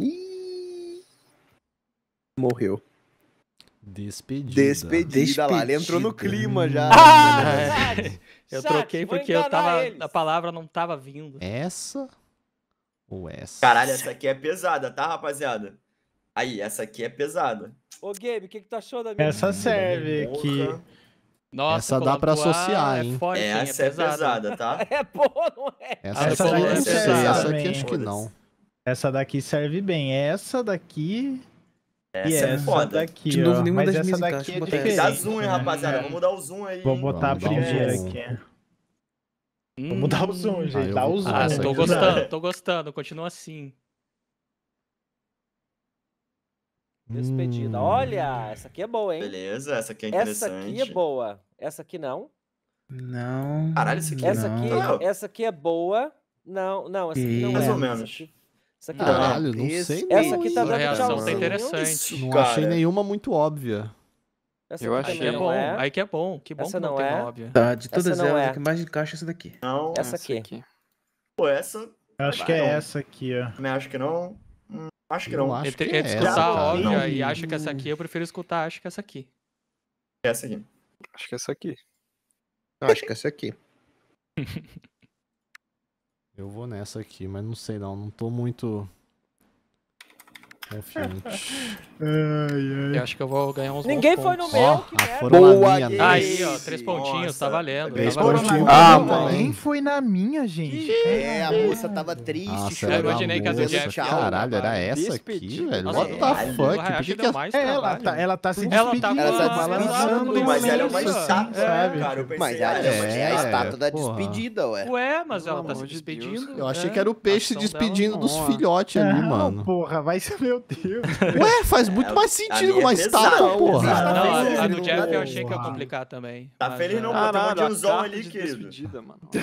Ih... Morreu. Despedida. Despedida. Despedida lá, ele entrou no clima já. Ah, é. Eu troquei porque eu tava, a palavra não tava vindo. Essa ou essa? Caralho, essa aqui é pesada, tá, rapaziada? Aí, essa aqui é pesada. Ô, Gabe, o que, que tu achou da minha? Essa serve Porra. que nossa, essa dá pra associar, é hein? É forte, essa é pesada, é pesada tá? é boa, não é? Essa, essa, é não sei, essa aqui acho que não. Essa daqui serve bem. Essa daqui essa, e é essa foda. Daqui, de novo, nenhuma das essa minhas daqui é Tem que dar zoom, hein, rapaziada. É. Vamos mudar o zoom aí. Vou botar Vamos a primeira um... aqui. Hum. Vamos mudar o zoom, gente. Ah, eu... Dá o zoom. Ah, ah tô gostando, tô gostando. Continua assim. Despedida. Hum. Olha, essa aqui é boa, hein? Beleza, essa aqui é interessante. Essa aqui é boa. Essa aqui não. Não. Caralho, essa aqui essa não. Aqui, não. Essa aqui é boa. Não, não, essa aqui não Mais é. Mais ou menos. Essa aqui, essa aqui Caralho, não, é. sei Essa aqui tá dando reação tá tchauzinho. Tá interessante. Não Cara. achei nenhuma muito óbvia. Essa eu achei é bom. É. Aí que é bom. Que bom essa que não, não é. óbvia. Tá, de todas essa elas, é. que mais encaixa é essa daqui. Não. Essa, essa aqui. aqui. Pô, essa... Eu acho que é essa aqui, ó. Não acho que não. Acho que não. Acho que é, escutar óbvio não... e acho que essa aqui, eu prefiro escutar acho que é essa aqui. Essa aqui. Acho que é essa aqui. Acho que é essa aqui. eu vou nessa aqui, mas não sei não. Não tô muito Confiante. ai, ai. Eu acho que eu vou ganhar uns Ninguém foi no meu. Oh, que a Boa, minha, né? Aí, ó, três pontinhos, tá Nossa. tá valendo. Três tá pontinhos. Ah, Ninguém foi na minha, gente. É, a moça tava triste. Nossa, eu imaginei que a do Jeff. Caralho, era essa aqui, velho? What the fuck? Por que que é? ela... Tá, ela tá, se despedindo. Ela tá balançando, mas ela é uma chata, sabe? Né, é. Mas ah, é, ela é a estátua da despedida, ué. Ué, mas ela tá se despedindo. Eu achei que era o peixe se despedindo dos filhotes ali, mano. porra, vai ser meu meu Deus. Ué, faz muito é, mais sentido com uma estátua, porra. Não, não, a, a, do Jeff eu achei que ia complicar também. Tá mas, feliz é. não, mas tem um monte de anzol ali, querido. Mano.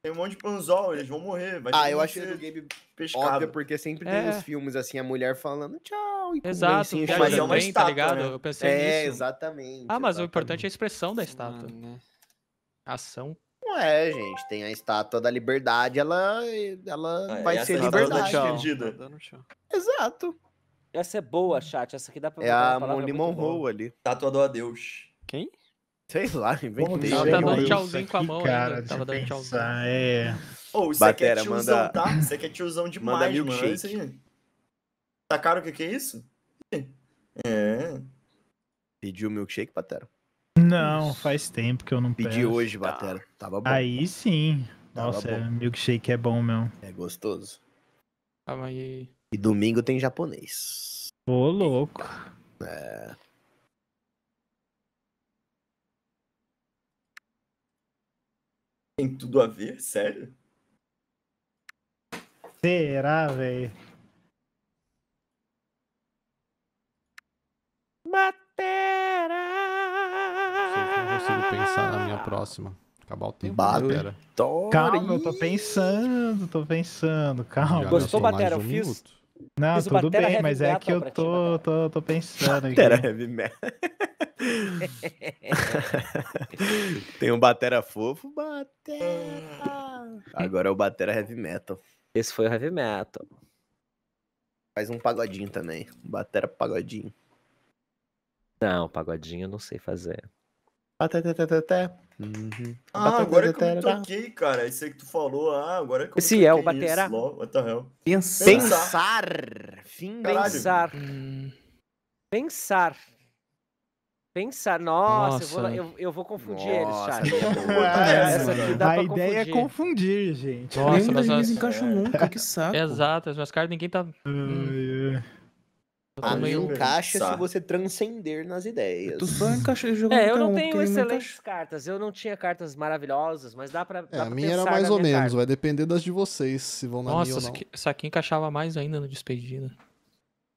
Tem um monte de panzol, eles vão morrer. Vai ah, eu achei o Gabe pescado. Óbvio, porque sempre tem é. nos filmes, assim, a mulher falando tchau. E Exato, um tá mas é uma estátua, tá ligado? Né? Eu pensei nisso. É, exatamente. Ah, mas o importante é a expressão da estátua. Né? Ação não é, gente. Tem a estátua da liberdade, ela, ela é, vai ser tá liberdade. Tá, tá Exato. Essa é boa, chat. Essa aqui dá pra. É a Moni Monroe ali. Estátua a Deus. Quem? Sei lá, inventei. dando um tchauzinho com a mão cara, Tava dando tchauzinho. É. Ô, oh, isso aqui é tiozão, manda... tá? Isso aqui é tiozão demais, manda mano. Isso aí. Tá caro o que, que é isso? É. Pediu milkshake, Patera? Não, faz tempo que eu não Pedi peço. hoje, Batera. Tá. Tava bom. Aí sim. Tava Nossa, bom. milkshake é bom mesmo. É gostoso. Tava aí. E domingo tem japonês. Ô, louco. É. Tem tudo a ver? Sério? Será, velho? Matera! consigo pensar na minha ah. próxima. Acabar o tempo. Batera. Calma, eu tô pensando, tô pensando, calma. Gostou, Batera? Um eu fiz. Não, fiz tudo bem, mas é que eu tô, tô, tô pensando aqui. Batera heavy metal. Tem um Batera fofo, Batera. Agora é o Batera heavy metal. Esse foi o heavy metal. Faz um pagodinho também. Batera pagodinho. Não, pagodinho eu não sei fazer. Uhum. Ah, agora que eu me tá, tá, tá. toquei, cara. Isso aí que tu falou. Ah, agora que eu Esse é o Batera. Pensar. Pensar. Caralho. Pensar. Hum. Pensar. Pensar. Nossa, Nossa. Eu, vou, eu, eu, vou, confundir Nossa. eles, chat. é, a ideia é confundir. é confundir, gente. Nossa, Nem mas eles encaixam é. nunca, que saco. Exato, as minhas cartas ninguém tá. Hum. A ah, mim encaixa tá. se você transcender nas ideias. Tu só encaixou jogo É, eu não tenho um, excelentes cartas. Eu não tinha cartas maravilhosas, mas dá pra. É, dá a pra minha era mais ou menos. Carta. Vai depender das de vocês, se vão na Nossa, minha ou não. Nossa, essa aqui encaixava mais ainda no despedida.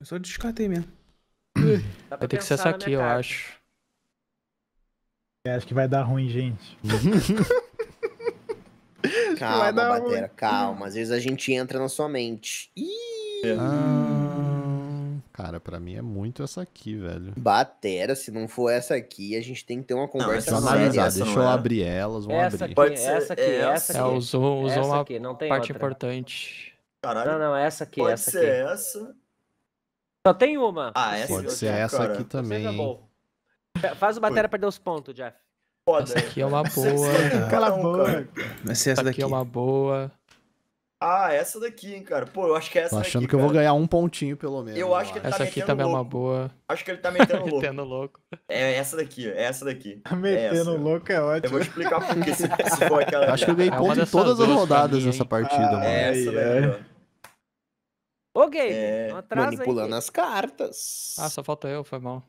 Eu só descartei mesmo. Vai ter que ser essa aqui, eu carta. acho. É, acho que vai dar ruim, gente. calma, Batera, ruim. calma. Às vezes a gente entra na sua mente. Ih! Ah cara. Pra mim é muito essa aqui, velho. Batera, se não for essa aqui, a gente tem que ter uma conversa não, séria. É essa deixa eu era. É. abrir elas, vamos essa abrir. Aqui, ser, essa aqui, essa, essa aqui. É, usou, usou uma aqui, não tem parte outra. importante. Caralho. Não, não, essa aqui, pode essa aqui. Pode ser essa. Só tem uma. Ah, essa Pode ser essa cara. aqui também. Faz o Batera Foi. perder os pontos, Jeff. Foda. Essa aqui é uma boa. Cala a boca. Essa, essa é daqui. é uma boa. Ah, essa daqui, hein, cara. Pô, eu acho que é essa Tô achando daqui, que cara. eu vou ganhar um pontinho, pelo menos. Eu acho que ele tá essa aqui também louco. é uma boa. Acho que ele tá metendo louco. metendo louco. É essa daqui, é essa daqui. Tá metendo é essa. louco é ótimo. Eu vou explicar por que se, se for aquela... Eu acho que eu ganhei é ponto em todas as rodadas nessa partida, ah, mano. É essa daí, é. Ô, Gabe, é... não atrasa Manipulando aí, as cartas. Ah, só falta eu, foi mal.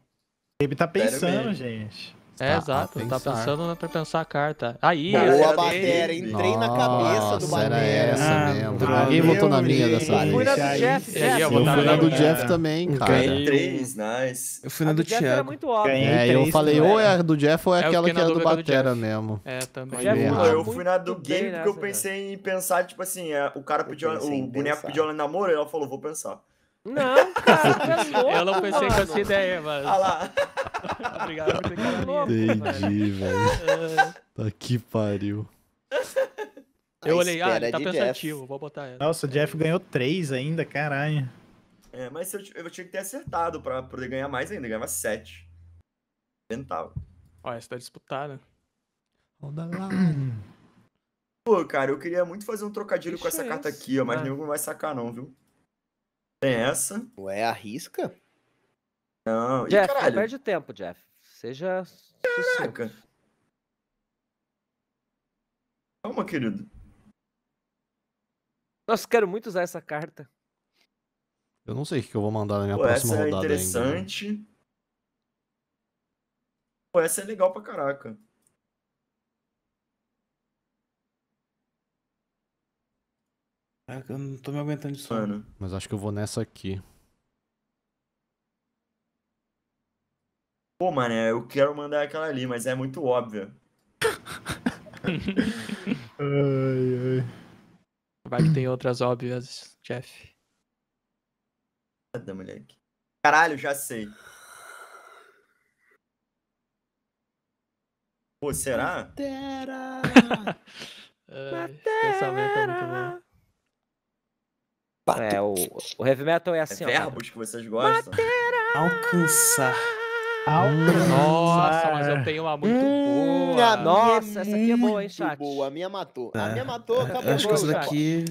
Gabe tá pensando, gente. É, tá exato. Tá pensando na, pra pensar a carta. Aí, Boa, Batera. É entrei na cabeça do Batera. Era essa ah, mesmo. Ninguém votou na minha dessa vez. Eu fui na do Jeff. Eu fui na tá do Jeff também, cara. Ganhei três, nice. Eu fui na do Jeff muito óbvio. É, eu falei ou é a do Jeff ou é, é aquela que a é do Batera mesmo. É, também. Eu fui na do Game porque eu né? pensei em pensar, tipo assim, o cara pediu, o boneco pediu ela namoro e ela falou, vou pensar. Não, cara, é Eu não pensei com essa ideia, mas... Olha lá. Obrigado por ter tá Entendi, velho. É. Tá que pariu. Eu olhei, ah, ele tá é pensativo, Jeff. vou botar ela. Nossa, o Jeff ganhou 3 ainda, caralho. É, mas eu, eu tinha que ter acertado pra poder ganhar mais ainda, eu ganhava 7. Tentava. Olha, essa tá disputada. Roda lá. Pô, cara, eu queria muito fazer um trocadilho Deixa com essa carta aqui, ó, mas mano. ninguém vai sacar não, viu? Tem essa. Ué, arrisca? Não. Jeff, caralho. não perde tempo, Jeff. Seja. Caraca. Calma, querido. Nossa, quero muito usar essa carta. Eu não sei o que eu vou mandar na minha Pô, próxima essa é rodada. Essa é interessante. Ainda, né? Pô, essa é legal pra caraca. É, eu não tô me aguentando de sono. Mas acho que eu vou nessa aqui. Pô, mano, eu quero mandar aquela ali, mas é muito óbvia. ai, ai. Vai que tem outras óbvias, Jeff. Cadê, moleque. Caralho, já sei. Pô, será? Matera! Ai, pensamento é muito bom. É, o, o heavy metal é assim, é ó. Verbos que vocês gostam. Alcançar. Alcançar. Nossa, mas eu tenho uma muito hum, boa. Nossa, essa aqui é boa, hein, chat? Boa, a minha matou. É. A minha matou, é, acabou. Eu acho que essa daqui...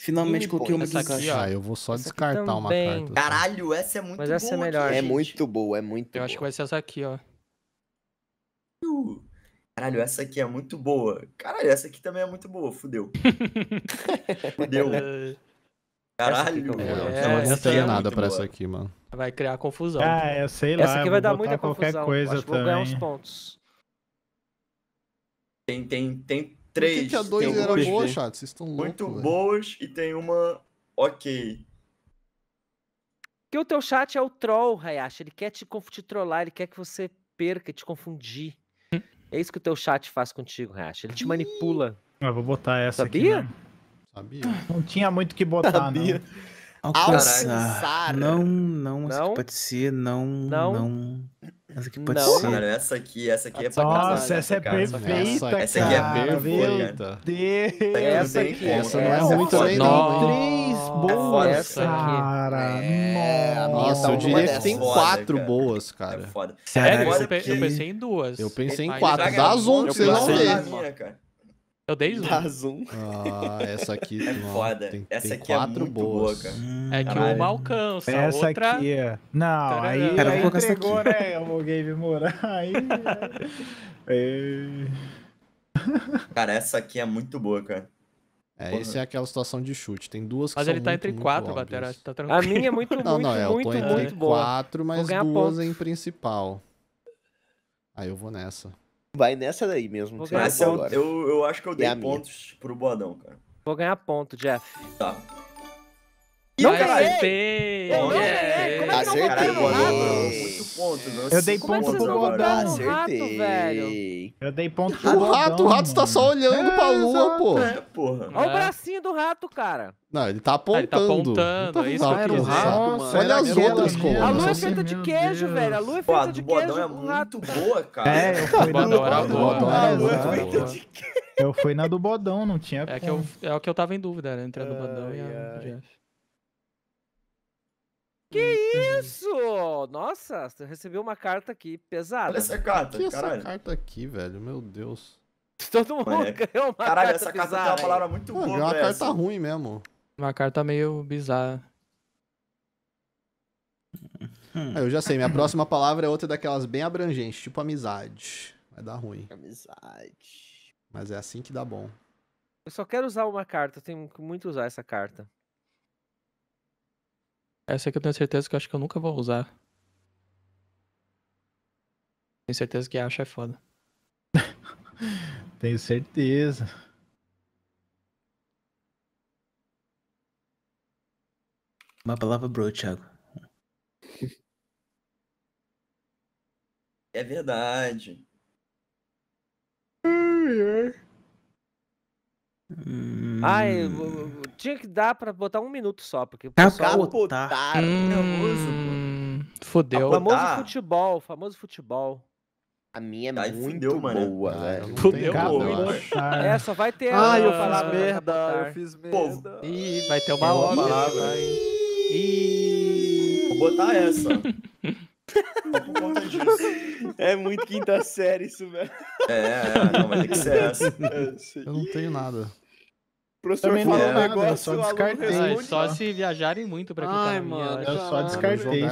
Finalmente coloquei uma que Ah, eu vou só essa descartar tá uma carta. Caralho, essa é muito boa. Mas essa é boa é melhor. é muito boa, é muito eu boa. Eu acho que vai ser essa aqui, ó. Uh. Caralho, essa aqui é muito boa. Caralho, essa aqui também é muito boa. Fudeu. Fudeu. Caralho. É, é não, não tenho é nada pra boa. essa aqui, mano. Vai criar confusão. Ah, eu sei lá. Essa aqui vai dar muita confusão. Coisa Acho que vou ganhar uns pontos. Tem, tem, tem três. Por que, que a dois era boa, chat? Vocês estão loucos. Muito véio. boas e tem uma ok. Porque o teu chat é o troll, Hayashi. Ele quer te, te trollar, ele quer que você perca, te confundir. É isso que o teu chat faz contigo, Rash. Ele te manipula. Eu ah, vou botar essa Sabia? aqui. Sabia? Né? Sabia. Não tinha muito o que botar, Sabia. não alcançar. Não, não, essa aqui pode ser, não, não. não. Essa aqui pode não. ser. Não, essa aqui, essa aqui é pra Nossa, casar, essa é perfeita, cara. Essa aqui é perfeita. Deus. Essa aqui. Essa não é ruim é também, não. Três é boas, essa cara. É... Nossa, tá eu diria que tem quatro boas, cara. É foda. Sério, eu, pensei em duas. Eu pensei em quatro. Das as 11, você não vê. Eu dei zoom. Dá zoom. Ah, essa aqui. É mano, foda. Tem, essa tem aqui é quatro é muito boas. boa, cara. é que caralho. uma alcança, essa outra... aqui é... Não, aí, pegou entregou, né, o Game morar Aí... Né? É. cara, essa aqui é muito boa, cara. É, esse é aquela situação de chute. Tem duas que mas são ele tá muito, entre quatro, Batera, tá tranquilo. A minha é muito, muito, não, não, é, muito, eu tô entre quatro, mas duas ponto. em principal. Aí eu vou nessa vai nessa daí mesmo. Essa eu, eu, eu acho que eu é dei é pontos pro Boadão, cara. Vou ganhar ponto, Jeff. Tá. E eu ganhei! Eu não ganhei! Como é que não no rato? Pontos, eu dei é ponto pro Gordão. Acertei. velho. Eu dei ponto pro ah, Gordão. O rato, o rato está só olhando é, pra lua, pô. É, porra. Olha é. o bracinho do rato, cara. Não, ele tá apontando. Ah, ele tá apontando, tá é isso que eu quis dizer. Olha as outras colunas. A lua é assim, feita de queijo, velho. A lua é feita de queijo. A é rato boa, cara. É, eu fui na do Bodão. A lua é feita de queijo. Eu fui na do Bodão, não tinha é, é o que eu tava em dúvida, né? Entre a do Bodão e a do Jeff. Que isso? Nossa, você recebeu uma carta aqui pesada. Olha essa carta, que caralho. essa carta aqui, velho? Meu Deus. Todo mundo Mano, ganhou uma caralho, carta Caralho, essa carta tem uma palavra muito boa, velho. É uma carta essa. ruim mesmo. Uma carta meio bizarra. Ah, eu já sei, minha próxima palavra é outra daquelas bem abrangentes, tipo amizade. Vai dar ruim. Amizade. Mas é assim que dá bom. Eu só quero usar uma carta, eu tenho que muito usar essa carta. Essa aqui eu tenho certeza que eu acho que eu nunca vou usar. Tenho certeza que acha é foda. tenho certeza. Uma palavra bro, Thiago. É verdade. Ai, ai. Hum... Ai, tinha que dar pra botar um minuto só, porque tá capotar. Tá. Hum... Fodeu. O famoso futebol, famoso futebol. A minha é tá, muito boa, velho. Fodeu, É, só vai ter. Ai, eu fiz merda, eu fiz merda. Ih, vai ter uma hora. Palavra, Vou botar essa. é muito quinta série isso, velho. É, é, não, vai ter que ser essa. É, eu não tenho nada. O professor Também fala um negócio, só descartei. só se viajarem muito pra clicar Ai, mano, Eu só descartei.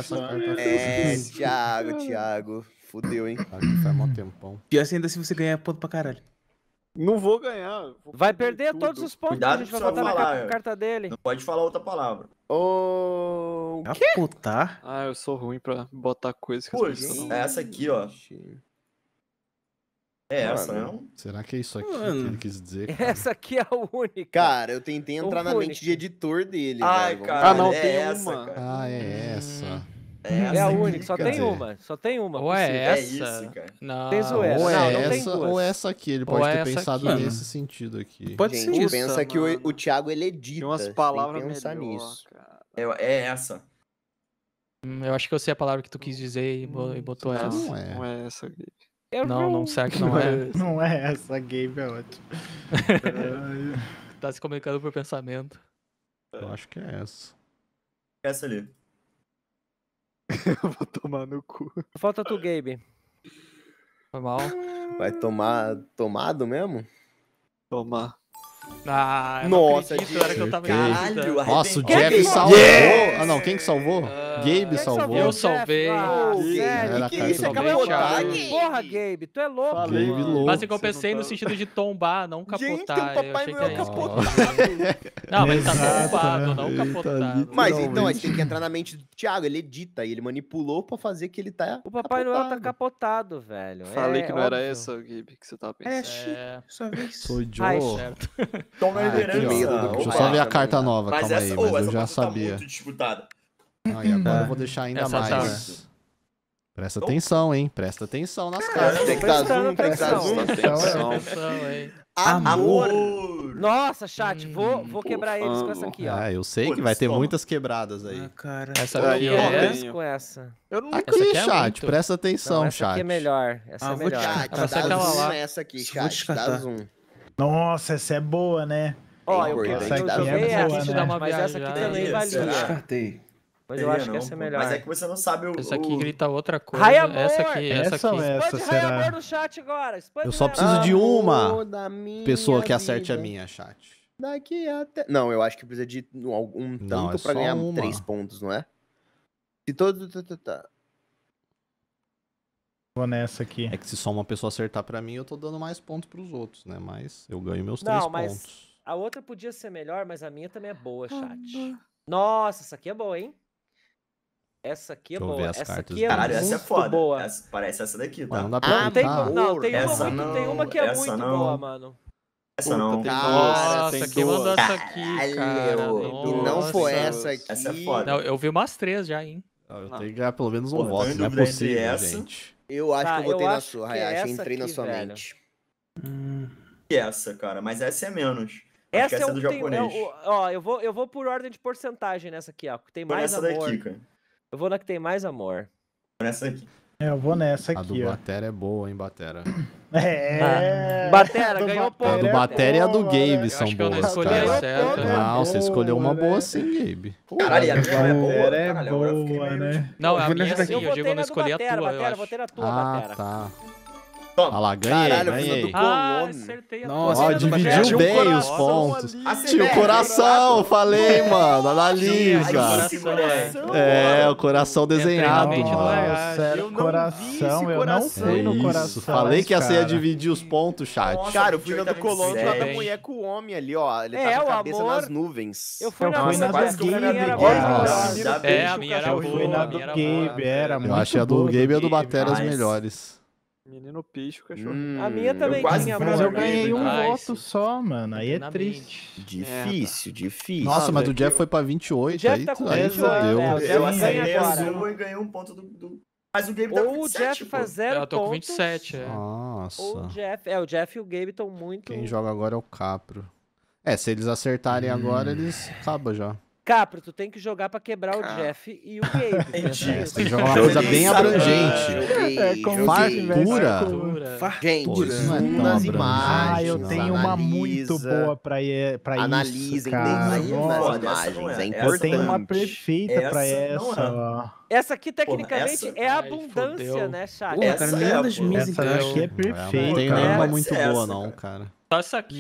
É, Thiago, Thiago. Fudeu, hein? Aqui ah, faz mó tempão. Pior ainda se você ganhar é ponto pra caralho. Não vou ganhar. Vou vai perder tudo. todos os pontos Cuidado que a gente vai botar falar, na carta, dele. Não pode falar outra palavra. Oh, o quê? Ah, eu sou ruim pra botar coisa que Pô, as pessoas não... Essa aqui, ó. Gente. É essa, não? Né? Será que é isso aqui Mano, que ele quis dizer? Cara? Essa aqui é a única. Cara, eu tentei entrar o na única. mente de editor dele. Ai, cara. Ah, não, é tem essa, uma. Cara. Ah, é essa. Hum. É, é a única, só tem dizer. uma. Só tem uma. Ou é, é essa? É isso, cara. Não. Tem Ou é não, não essa, ou essa aqui. Ele pode ou é ter pensado aqui. nesse sentido aqui. Pode Gente, ser isso, pensa mano. que o, o Thiago, ele edita. Tem umas palavras tem pensar melhor, nisso. É, essa. Hum, eu acho que eu sei a palavra que tu quis dizer e botou essa. Não é. Não é essa aqui. Eu não, não, não será que não é? é. Não é essa game, é ótimo. tá se comunicando por pensamento. É. Eu acho que é essa. Essa ali. Eu vou tomar no cu. Falta tu, Gabe. Foi mal. Vai tomar tomado mesmo? Tomar. Ah, eu Nossa, não acredito, era que eu tava Caralho, Nossa, o é Jeff salvou. Ah, não, quem que salvou? Uh... Gabe salvou. eu salvei. Ah, Que, isso? Acabou botar, Gabe. Porra, Gabe, tu é louco. Falei, mano. louco. Mas eu pensei no tá- sentido de tombar, não capotar. Gente, o papai meu é capotado. não, mas ele tá tombado, né? não capotado. Mas então, a gente tem que entrar na mente do Thiago. Ele edita ele manipulou pra fazer que ele tá. O Papai Noel tá capotado, velho. Falei é que não era essa, Gabe, que você tava é, pensando. É, é. sua Sou Joe. Toma ah, liderança. Deixa eu só ver a carta nova, calma aí. Mas eu já tá sabia. muito disputada. Ah, e agora eu vou uhum. deixar ainda Essa mais. Presta atenção, hein? Presta atenção nas caras. Tem que dar zoom, tem que dar zoom. Atenção. Amor. Amor. Nossa, chat, vou, hum, vou quebrar eles com essa aqui, ó. Ah, eu sei que vai ter muitas quebradas aí. Ah, cara. Essa daí eu é. com essa. Eu não aqui, essa é chat, muito... presta atenção, não, essa chat. Essa aqui é melhor. Essa é ah, é melhor. Chat, ah, dá zoom essa aqui, chat. Dá zoom. Nossa, essa é boa, né? Ó, eu quebrei, eu joguei essa, né? mas essa aqui também valia. Eu descartei. Mas é, eu, acho que essa é melhor. Mas é que você não sabe o. Essa aqui grita outra coisa. Raiamor! Essa aqui, essa, essa aqui. É, essa Expande será... Raiamor no chat agora. Expande eu só preciso de uma pessoa que acerte vida. a minha, chat. Daqui até. Não, eu acho que precisa de algum tanto não, é pra ganhar uma. três pontos, não é? Se todo. Tá, tá, tá. Vou nessa aqui. É que se só uma pessoa acertar pra mim, eu tô dando mais pontos pros outros, né? Mas eu ganho meus não, três mas pontos. A outra podia ser melhor, mas a minha também é boa, chat. Nossa, essa aqui é boa, hein? Essa aqui é Deixa boa. Essa aqui é Caralho, muito essa é foda. boa. Essa, parece essa daqui, tá? Mano, ah, tem, não, tem, essa uma, não, tem uma que é muito não. boa, mano. Essa Puta, tem Cara, nossa, quem mandou essa aqui, cara? Nossa. E não foi essa aqui. Essa é foda. Não, eu vi umas três já, hein? Ah, eu não. tenho que ganhar pelo menos um Pô, voto, não é possível, essa. gente. Eu acho tá, que eu votei eu na sua, é Hayashi, entrei aqui, na sua velho. mente. Hum. E essa, cara? Mas essa é menos. Essa, essa é, é do tem, japonês. Não, ó, eu vou, eu vou por ordem de porcentagem nessa aqui, ó. Tem mais essa amor. daqui, cara. Eu vou na que tem mais amor. Nessa aqui. É, eu vou nessa aqui. A do ó. Batera é boa, hein, Batera. É. Ah, Batera, ganhou ponto. É a do Batera e a do Gabe são boas, escolhi cara. Né? Não, você escolheu uma boa sim, Gabe. Caralho, a do Batera é boa, é boa, né? Tipo- não, a minha sim, eu digo, eu não escolhi a tua, eu acho. Eu votei tua, ah, Batera. Ah, tá. Toma. Olha lá, ganhei, Caralho, ganhei. ah, acertei a Nossa, ó, dividiu bem os pontos. Tinha o coração, falei, mano, analisa. É, o coração desenhado. Né? Nossa, eu coração, eu não fui no é coração. Falei que ia ser dividir os pontos, chat. Cara, eu fui na do Colombo, lá da mulher com o homem ali, ó. Ele tá com a cabeça nas nuvens. Eu fui na do Gabe, é, era boa. Eu achei a do Gabe e a do Bateras melhores. Menino picho, cachorro. Hum, a minha também eu tinha, Mas eu ganhei um ah, voto só, mano. Aí é triste. Difícil, é, tá. difícil. Nossa, mas o Jeff foi pra 28. O Jeff aí, tá com aí 18, fodeu. Né? Eu acertei azul e ganhei um ponto do... do... Mas o Gabe tá com 27, Jeff faz zero Eu tô com 27, pontos, é. Nossa. Ou o Jeff, é, o Jeff e o Gabe estão muito... Quem joga agora é o Capro. É, se eles acertarem hum. agora, eles acabam já. Capro, tu tem que jogar para quebrar o ah. Jeff e o Gabe. Né? que Jogar uma coisa bem abrangente. É, é com fartura. Fartura. Nas é imagens. Ah, eu tenho analisa, uma muito boa para ir para isso. Analisem cara. imagens. É importante. Eu tenho uma perfeita para essa. É. Essa aqui, tecnicamente, Porra, essa... é abundância, né, chat? essa cara, é das aqui é perfeita. não tenho nenhuma muito boa, não, cara. Só essa aqui,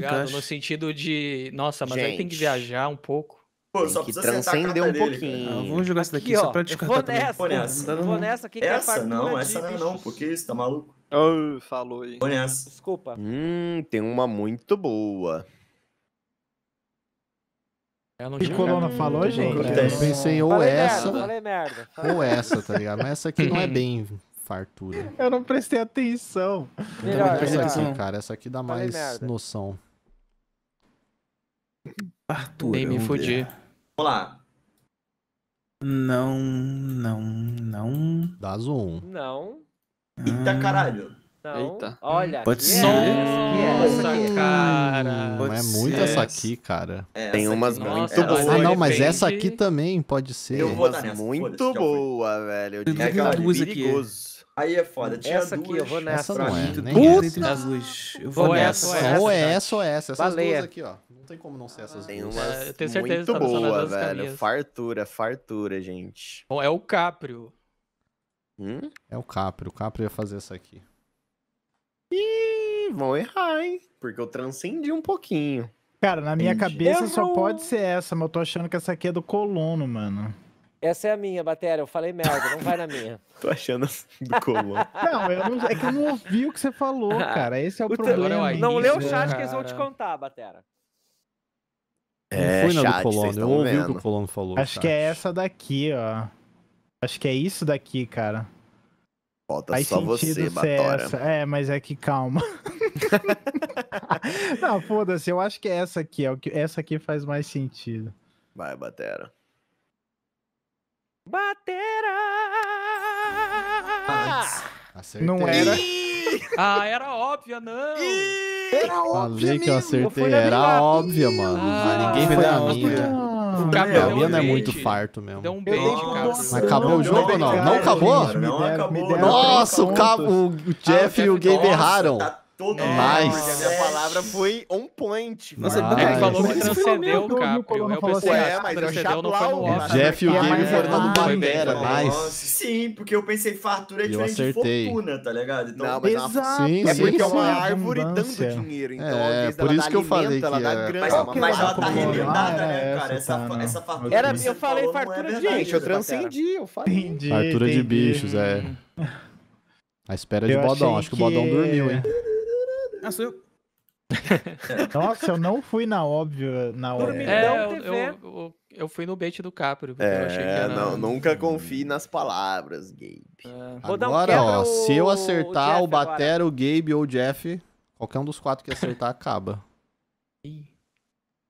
tá no sentido de, nossa, mas aí tem que viajar um pouco tem que transcender um dele, pouquinho. Cara. Ah, jogar essa daqui só é pra descartar também. Nessa, vou nessa. Vou nessa aqui é essa, Não, essa não, não, porque isso tá maluco. Oh, falou aí. Vou nessa. Desculpa. Hum, tem uma muito boa. Eu não que Colona falou, gente? Eu pensei ou falei essa. Merda, Ou essa, tá ligado? Mas essa aqui não é bem fartura. Eu não prestei atenção. Melhor, essa aqui, cara. Essa aqui dá mais noção. Arthur. Nem me fudi. Vamos lá. Não, não, não. Dá zoom. Não. Eita ah. caralho. Não. Eita. Olha. Pode ser. Nossa, cara. É pode é muito essa aqui, cara. É, Tem umas muito boas. Ah, não, mas essa aqui também pode ser. Eu vou dar nessa. Muito boa, velho. Eu diria que é duas aqui. Aí é foda. Hum, tinha essa duas, aqui, eu vou nessa. Essa não é. Nem Puta! entre as Eu vou ou nessa. Essa, tá? ou essa, ou essa. Essas Baleia. duas aqui, ó. Não tem como não ser essas tem duas. Umas eu tenho certeza muito tá boa, velho. Fartura, fartura, gente. Bom, é o Caprio. Hum? É o Caprio. O Caprio ia fazer essa aqui. Ih, vão errar, hein? Porque eu transcendi um pouquinho. Cara, na minha Entendi. cabeça Errou. só pode ser essa, mas eu tô achando que essa aqui é do Colono, mano. Essa é a minha, Batera. Eu falei merda, não vai na minha. Tô achando do colo. Não, eu não, é que eu não ouvi o que você falou, ah, cara. Esse é o, o problema. Não é lê o né, chat que eles vão te contar, Batera. É, não foi na do Colono, eu ouvi vendo. o que o Colono falou. Acho chat. que é essa daqui, ó. Acho que é isso daqui, cara. Falta Faz só você, Batora. Essa. É, mas é que calma. não, foda-se, eu acho que é essa aqui, é o que, essa aqui faz mais sentido. Vai, Batera. Baterá! Acertei. Não era. ah, era óbvia, não. Era óbvia, Falei que eu acertei, era óbvia, mano. Ah, ninguém me deu a minha. Ah, a minha não é muito farto mesmo. Deu um beijo, cara. Mas acabou o jogo ou não? Não acabou? Não acabou. Nossa, o, o Jeff e o Game erraram. Tá Todo é. mundo, a minha palavra foi on point. Nossa, ele falou que transcendeu cara. Caprio. Eu é pensei, assim, é, mas transcendeu não foi no Oscar. Jeff e o Game foram no Bandeira, mas... Sim, porque eu pensei fartura é diferente de fortuna, tá ligado? Então, não, mas é Exato. Sim, é porque é uma árvore dando dinheiro. Então, é, por isso que eu falei que... Ela dá grana, mas ela tá arrebentada, né, cara? Essa fartura... Eu falei fartura de... Gente, eu transcendi, eu falei. Entendi, Fartura de bichos, é. Hum. A espera de Bodão. Acho que o Bodão dormiu, hein? Ah, sou eu. Nossa, eu não fui na óbvia na hora. É, eu, eu, eu, fui no bait do Capro. É, era... não, nunca confie nas palavras, Gabe. É. Agora, ó, se eu acertar o, o Batera, o Gabe ou o Jeff, qualquer um dos quatro que acertar acaba.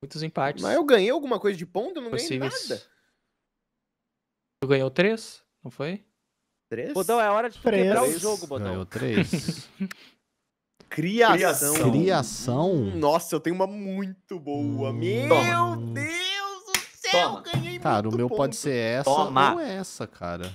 muitos empates. Mas eu ganhei alguma coisa de ponto? Eu não Possíveis. ganhei nada. Tu ganhou três, não foi? Três? Bodão, é hora de tu três. quebrar o jogo, Bodão. Ganhou três. Criação. Criação. Nossa, eu tenho uma muito boa. Hum. Meu Toma. Deus do céu, Toma. ganhei Cara, muito o meu ponto. pode ser essa Toma. ou essa, cara.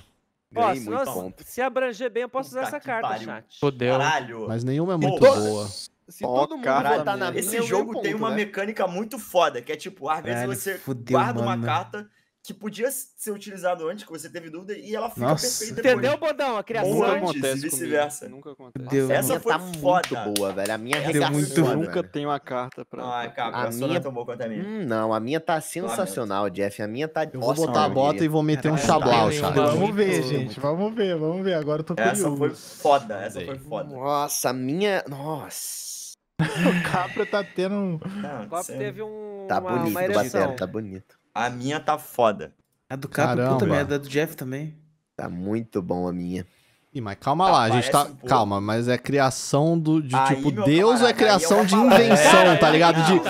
Ganhei muito se, ponto. Se abranger bem, eu posso Puta usar essa carta, pariu. chat. Fodeu. Caralho. Mas nenhuma é muito boa. Se oh, todo mundo tá na Esse jogo ponto, tem uma né? mecânica muito foda, que é tipo, às vezes você fudeu, guarda mano. uma carta que podia ser utilizado antes, que você teve dúvida, e ela fica Nossa. perfeita. Entendeu, depois. Bodão? A criação Nunca antes, acontece vice-versa. Nunca acontece. essa foi tá foda. muito boa, velho. A minha regaçou, é Eu nunca velho. tenho a carta pra... Ah, é, cara, a, a minha é tomou conta quanto a minha. Hum, não, a minha tá sensacional, Jeff. A minha tá... Eu vou Nossa, botar a bota e vou meter um chablau, sabe? Vamos ver, gente. Vamos ver, vamos ver. Agora eu tô curioso. Essa foi foda, essa foi foda. Nossa, a minha... Nossa... o Capra tá tendo um... Não, o Capra teve um... Tá bonito, Batera, tá bonito. A minha tá foda. A do Cabo, Caramba. puta merda, a do Jeff também. Tá muito bom a minha. Ih, mas calma lá, a gente tá. Um calma, mas é criação do, de aí, tipo, Deus camarada, é criação de invenção, é, tá ligado? Não, de, não,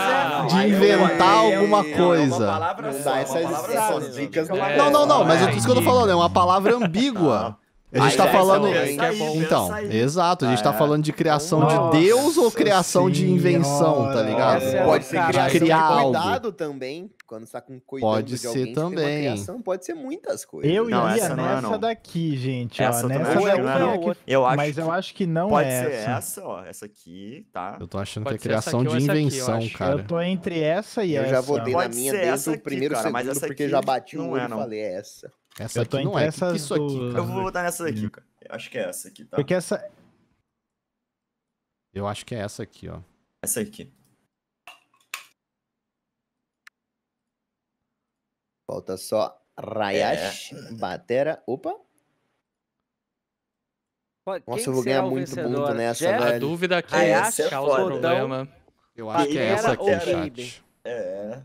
de não, inventar alguma é coisa. É não Não, não, não, mas é, é isso que eu tô falando, é uma palavra ambígua. A gente está é falando. É então, exato. A gente está é. falando de criação Nossa, de Deus ou criação sim, de invenção, tá ligado? É, pode ser criação criar de cuidado também. Quando está com cuidado pode ser alguém, também. Criação, pode ser muitas coisas. Eu não, ia essa é, nessa não. daqui, gente. Essa ó, nessa daqui, não. Eu acho mas eu acho que não pode é. Pode ser essa. essa, ó. Essa aqui, tá? Eu tô achando pode que é criação de invenção, aqui, eu cara. Eu tô entre essa e eu essa. Eu já votei na minha desde o primeiro segundo, porque já bati o olho e falei, é essa. Essa eu tô aqui não é. é. isso aqui, do... Eu vou botar nessa daqui, hum. cara. Eu acho que é essa aqui, tá? Porque essa. Eu acho que é essa aqui, ó. Essa aqui. Falta só Rayash, é. Batera. Opa! Quem Nossa, eu vou ganhar muito ponto nessa, Jeff, A dúvida aqui é esse é o problema. Eu acho que é essa aqui, chat. É.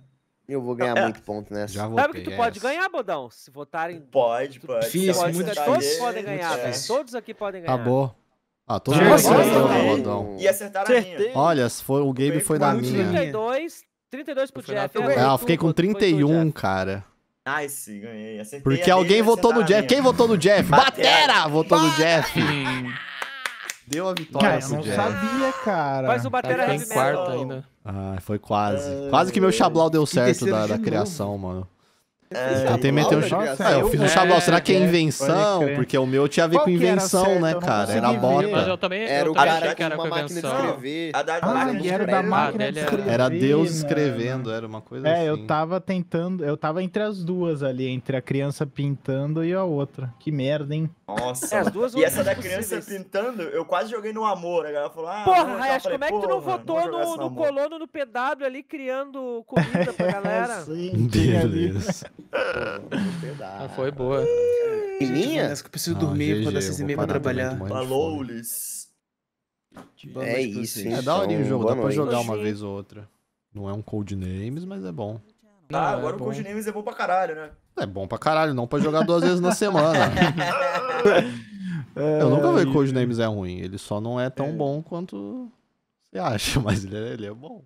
Eu vou ganhar é. muito ponto nessa. Já votei, Sabe que tu pode é. ganhar, Bodão? Se votarem. Pode, pode. Difícil, pode, muito difícil. Todos podem ganhar, velho. É. Todos aqui podem ganhar. Acabou. Ah, todo mundo acertou, Bodão. E acertaram Acertei. a minha. Olha, se for, o game foi da minha. 32, 32 pro Jeff. É ah, eu fiquei com 31, cara. Nice, ganhei. Acertei Porque alguém votou no Jeff. Quem votou no Jeff? Batera! Votou no Jeff deu a vitória cara, Eu não sabia, cara. Mas o Batera tá em quarto ainda. Ah, foi quase. É, quase que meu Xablau deu certo da, da criação, mano. É, ah, tentei meter é Ah, eu fiz um Chablau. É, será que é invenção? Porque o meu tinha a ver com invenção, né, cara? Era a bota. era o cara que era uma máquina de escrever. da ah, máquina ah, era Era Deus escrevendo, era uma coisa assim. É, eu tava tentando, eu tava entre as duas ali, entre a criança pintando e a outra. Que merda, hein? Nossa. as duas e essa da criança pintando, eu quase joguei no amor. A galera falou, Porra, como é que tu não votou no colono no pedado ali, criando comida pra galera? Sim, beleza. Ah, foi boa. E minha? Acho que eu preciso dormir GG, quando essas e mails pra trabalhar. Falou-lhes. É isso, É daorinho o jogo, dá pra jogar uma vez ou outra. Não é um Codenames, mas é bom. Não, ah, é agora é o Codenames é bom pra caralho, né? É bom pra caralho, não pra jogar duas vezes na semana. é, eu nunca vi que é. Codenames é ruim, ele só não é tão é. bom quanto você acha, mas ele é, ele é bom.